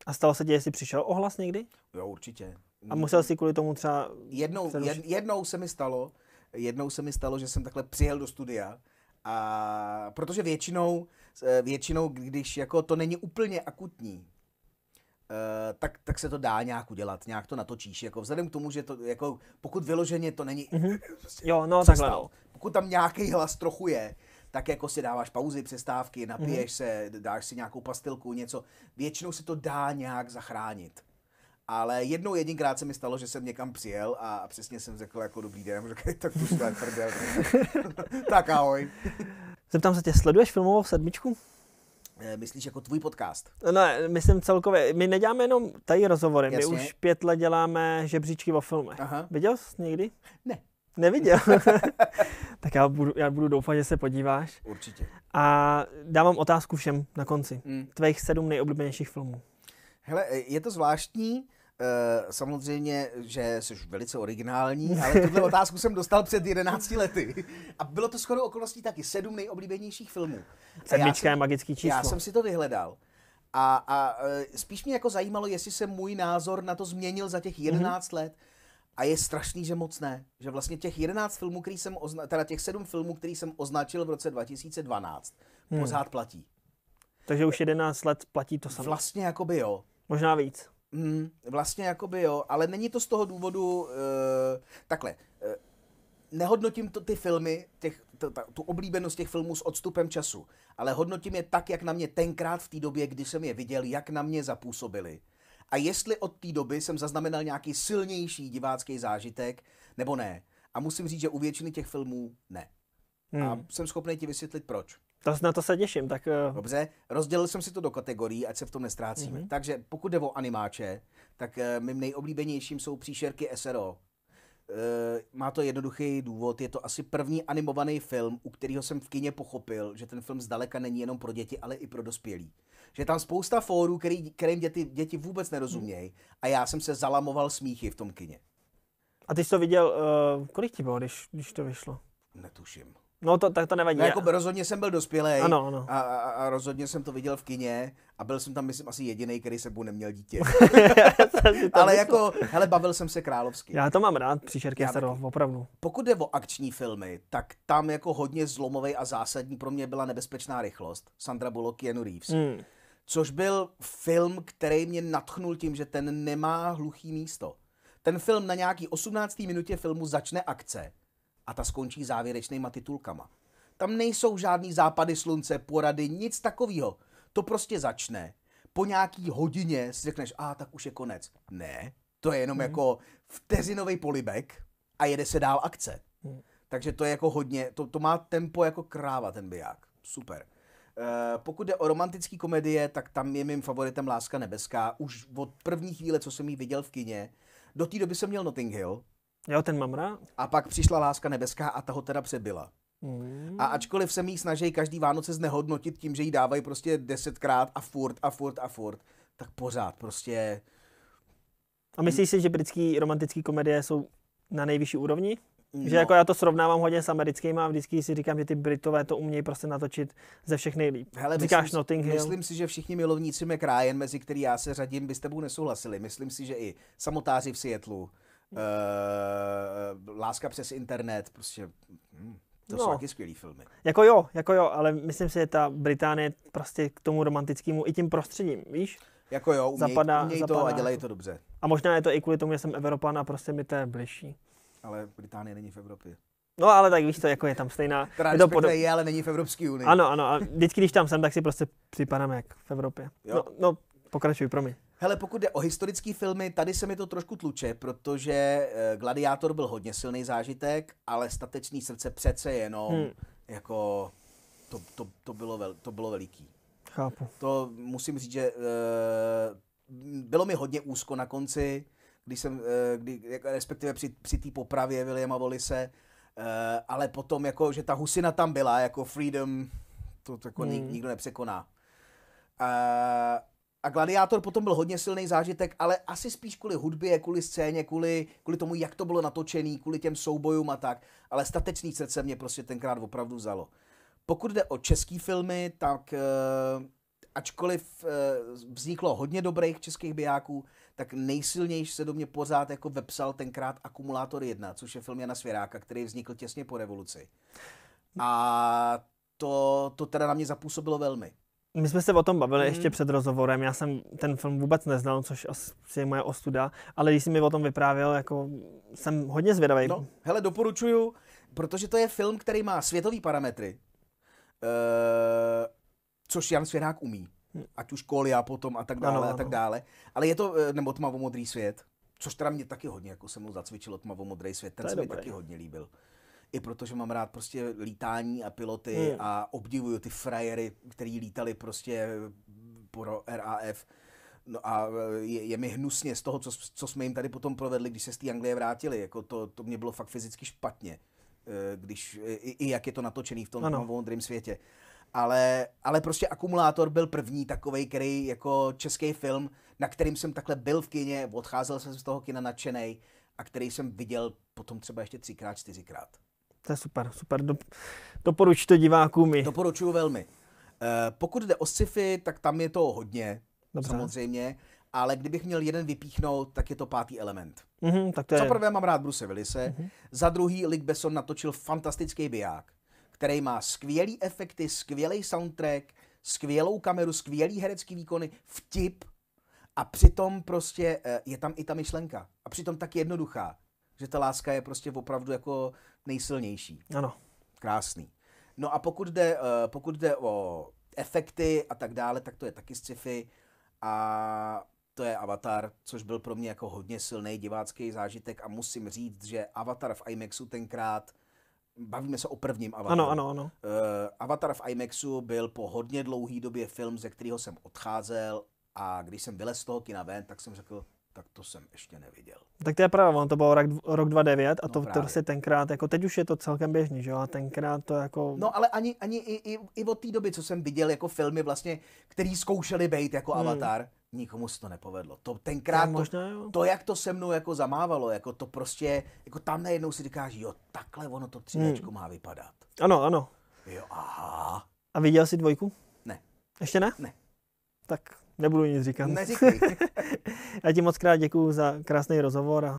A stalo se ti, jestli přišel ohlas někdy? Jo, určitě. A musel jsi kvůli tomu třeba... Jednou, jed, jednou se mi stalo, jednou se mi stalo, že jsem takhle přijel do studia a protože většinou, eh, většinou, když jako to není úplně akutní, Uh, tak, tak se to dá nějak udělat, nějak to natočíš, jako vzhledem k tomu, že to, jako pokud vyloženě to není, mm-hmm. prostě, jo, no, takhle, no. pokud tam nějaký hlas trochu je, tak jako si dáváš pauzy, přestávky, mhm. napiješ mm-hmm. se, dáš si nějakou pastilku, něco, většinou se to dá nějak zachránit. Ale jednou jedinkrát se mi stalo, že jsem někam přijel a přesně jsem řekl jako dobrý den, řekl, tak tu prdel. tak ahoj. Zeptám se tě, sleduješ filmovou sedmičku? Eh, myslíš jako tvůj podcast? Ne, no, myslím celkově. My neděláme jenom tady rozhovory, Jasně. my už pět let děláme žebříčky o filmech. Aha. Viděl jsi někdy? Ne. Neviděl. tak já budu, já budu doufat, že se podíváš. Určitě. A dávám otázku všem na konci. Mm. Tvých sedm nejoblíbenějších filmů. Hele, je to zvláštní, Eh, samozřejmě, že jsi velice originální, ale tuto otázku jsem dostal před 11 lety. A bylo to skoro okolností taky sedm nejoblíbenějších filmů. Sedmička je magický číslo. Já jsem si to vyhledal. A, a eh, spíš mě jako zajímalo, jestli se můj názor na to změnil za těch 11 mm-hmm. let. A je strašný, že moc ne. Že vlastně těch 11 filmů, který jsem ozna- teda těch sedm filmů, který jsem označil v roce 2012, hmm. pořád platí. Takže už 11 let platí to samé. Vlastně jako by jo. Možná víc. Mm, vlastně by jo, ale není to z toho důvodu, uh, takhle, uh, nehodnotím to, ty filmy, těch, t, t, tu oblíbenost těch filmů s odstupem času, ale hodnotím je tak, jak na mě tenkrát v té době, kdy jsem je viděl, jak na mě zapůsobili. A jestli od té doby jsem zaznamenal nějaký silnější divácký zážitek, nebo ne. A musím říct, že u většiny těch filmů ne. Hmm. A jsem schopný ti vysvětlit, proč. To, na to se těším. Tak, uh... Dobře, rozdělil jsem si to do kategorií, ať se v tom nestrácíme. Mm-hmm. Takže pokud jde o animáče, tak uh, mým nejoblíbenějším jsou příšerky SRO. Uh, eh, má to jednoduchý důvod, je to asi první animovaný film, u kterého jsem v kině pochopil, že ten film zdaleka není jenom pro děti, ale i pro dospělí. Že je tam spousta fórů, který, kterým děti, děti vůbec nerozumějí a já jsem se zalamoval smíchy v tom kině. A ty jsi to viděl, uh, kolik ti bylo, když, když to vyšlo? Netuším. No to, tak to nevadí. No, jako rozhodně jsem byl dospělý ano, ano. A, a, rozhodně jsem to viděl v kině a byl jsem tam, myslím, asi jediný, který sebou neměl dítě. Ale myslel. jako, hele, bavil jsem se královsky. Já to mám rád, příšerky starou, opravdu. Pokud jde o akční filmy, tak tam jako hodně zlomový a zásadní pro mě byla nebezpečná rychlost. Sandra Bullock, Keanu Reeves. Hmm. Což byl film, který mě natchnul tím, že ten nemá hluchý místo. Ten film na nějaký 18. minutě filmu začne akce a ta skončí závěrečnýma titulkama. Tam nejsou žádný západy slunce, porady, nic takového. To prostě začne. Po nějaký hodině si řekneš, a ah, tak už je konec. Ne, to je jenom hmm. jako vteřinový polibek a jede se dál akce. Hmm. Takže to je jako hodně, to, to má tempo jako kráva ten biják. Super. Uh, pokud jde o romantické komedie, tak tam je mým favoritem Láska nebeská. Už od první chvíle, co jsem ji viděl v kině, do té doby jsem měl Notting Hill, Jo, ten mám rád. A pak přišla láska nebeská a ta ho teda přebyla. Mm. A ačkoliv se mi snaží každý Vánoce znehodnotit tím, že jí dávají prostě desetkrát a furt a furt a furt, tak pořád prostě... A myslíš si, že britský romantický komedie jsou na nejvyšší úrovni? No. Že jako já to srovnávám hodně s americkými a vždycky si říkám, že ty Britové to umějí prostě natočit ze všech nejlíp. Hele, Říkáš myslím, Notting Hill. Myslím si, že všichni milovníci McRyan, mezi který já se řadím, by s tebou nesouhlasili. Myslím si, že i samotáři v Seattleu, uh, Láska přes internet, prostě... Hmm. To no. jsou taky skvělý filmy. Jako jo, jako jo, ale myslím si, že ta Británie prostě k tomu romantickému i tím prostředím, víš? Jako jo, uměj, zapadá, uměj zapadá. to a dělají to dobře. A možná je to i kvůli tomu, že jsem Evropan a prostě mi to je bližší. Ale Británie není v Evropě. No ale tak víš to, jako je tam stejná. Teda je, to podob... je, ale není v Evropské unii. Ano, ano, a vždycky, když tam jsem, tak si prostě připadám jak v Evropě. Jo. No, no, pokračuj, promiň. Hele, pokud jde o historické filmy, tady se mi to trošku tluče, protože eh, Gladiátor byl hodně silný zážitek, ale Statečný srdce přece jenom hmm. jako to, to, to, bylo vel, to bylo veliký. Chápu. To musím říct, že eh, bylo mi hodně úzko na konci, když jsem, eh, kdy, jako respektive při, při té popravě Williama Volise, ale potom, jako, že ta husina tam byla, jako Freedom, to, to jako hmm. nik, nikdo nepřekoná. E, a Gladiátor potom byl hodně silný zážitek, ale asi spíš kvůli hudbě, kvůli scéně, kvůli, kvůli tomu, jak to bylo natočený, kvůli těm soubojům a tak. Ale statečný srdce mě prostě tenkrát opravdu vzalo. Pokud jde o český filmy, tak eh, ačkoliv eh, vzniklo hodně dobrých českých bijáků, tak nejsilnější se do mě pořád jako vepsal tenkrát Akumulátor 1, což je film Jana Svěráka, který vznikl těsně po revoluci. A to, to teda na mě zapůsobilo velmi. My jsme se o tom bavili mm. ještě před rozhovorem, já jsem ten film vůbec neznal, což asi je moje ostuda, ale když jsi mi o tom vyprávěl, jako jsem hodně zvědavý. No, hele, doporučuju, protože to je film, který má světový parametry, uh, což Jan Svěrák umí, hm. ať už Kolia potom a tak dále ano, ano. a tak dále, ale je to, eh, nebo Tmavomodrý svět, což teda mě taky hodně, jako se mnou zacvičilo Tmavomodrý svět, ten se mi taky hodně líbil i protože mám rád prostě lítání a piloty hmm. a obdivuju ty frajery, který lítali prostě pro RAF. No a e, je, je mi hnusně z toho, co, co jsme jim tady potom provedli, když se z té Anglie vrátili. Jako to, to mě bylo fakt fyzicky špatně, e, když, e, i, i jak je to natočený v tom modrém světě. Ale, ale prostě Akumulátor byl první takový, který jako český film, na kterým jsem takhle byl v kině, odcházel jsem z toho kina nadšenej a který jsem viděl potom třeba ještě třikrát, čtyřikrát. To je super, super. Do, doporuč to divákům i. Doporučuju velmi. E, pokud jde o sci-fi, tak tam je to hodně, Dobře. samozřejmě. Ale kdybych měl jeden vypíchnout, tak je to pátý element. Mm-hmm, tak to je... Za prvé mám rád Bruce Willise, mm-hmm. za druhý Lick Besson natočil fantastický biják, který má skvělý efekty, skvělý soundtrack, skvělou kameru, skvělý herecký výkony, vtip a přitom prostě eh, je tam i ta myšlenka. A přitom tak jednoduchá. Že ta láska je prostě opravdu jako nejsilnější. Ano. Krásný. No a pokud jde, uh, pokud jde o efekty a tak dále, tak to je taky sci-fi a to je Avatar, což byl pro mě jako hodně silný divácký zážitek a musím říct, že Avatar v IMAXu tenkrát bavíme se o prvním Avataru. Ano, ano, ano. Uh, Avatar v IMAXu byl po hodně dlouhý době film, ze kterého jsem odcházel a když jsem vylez z toho kina ven, tak jsem řekl, tak to jsem ještě neviděl. Tak to je pravda, on to byl rok, rok 29 a no to, to prostě tenkrát, jako teď už je to celkem běžný, že jo, a tenkrát to jako... No ale ani, ani i, i, i od té doby, co jsem viděl jako filmy vlastně, který zkoušeli být jako hmm. Avatar, nikomu se to nepovedlo. To tenkrát, to, možná, jo. to, jak to se mnou jako zamávalo, jako to prostě, jako tam najednou si říkáš, jo, takhle ono to 3 hmm. má vypadat. Ano, ano. Jo, aha. A viděl jsi dvojku? Ne. Ještě ne? Ne. Tak Nebudu nic říkat. Neříkej. Já ti moc krát děkuji za krásný rozhovor a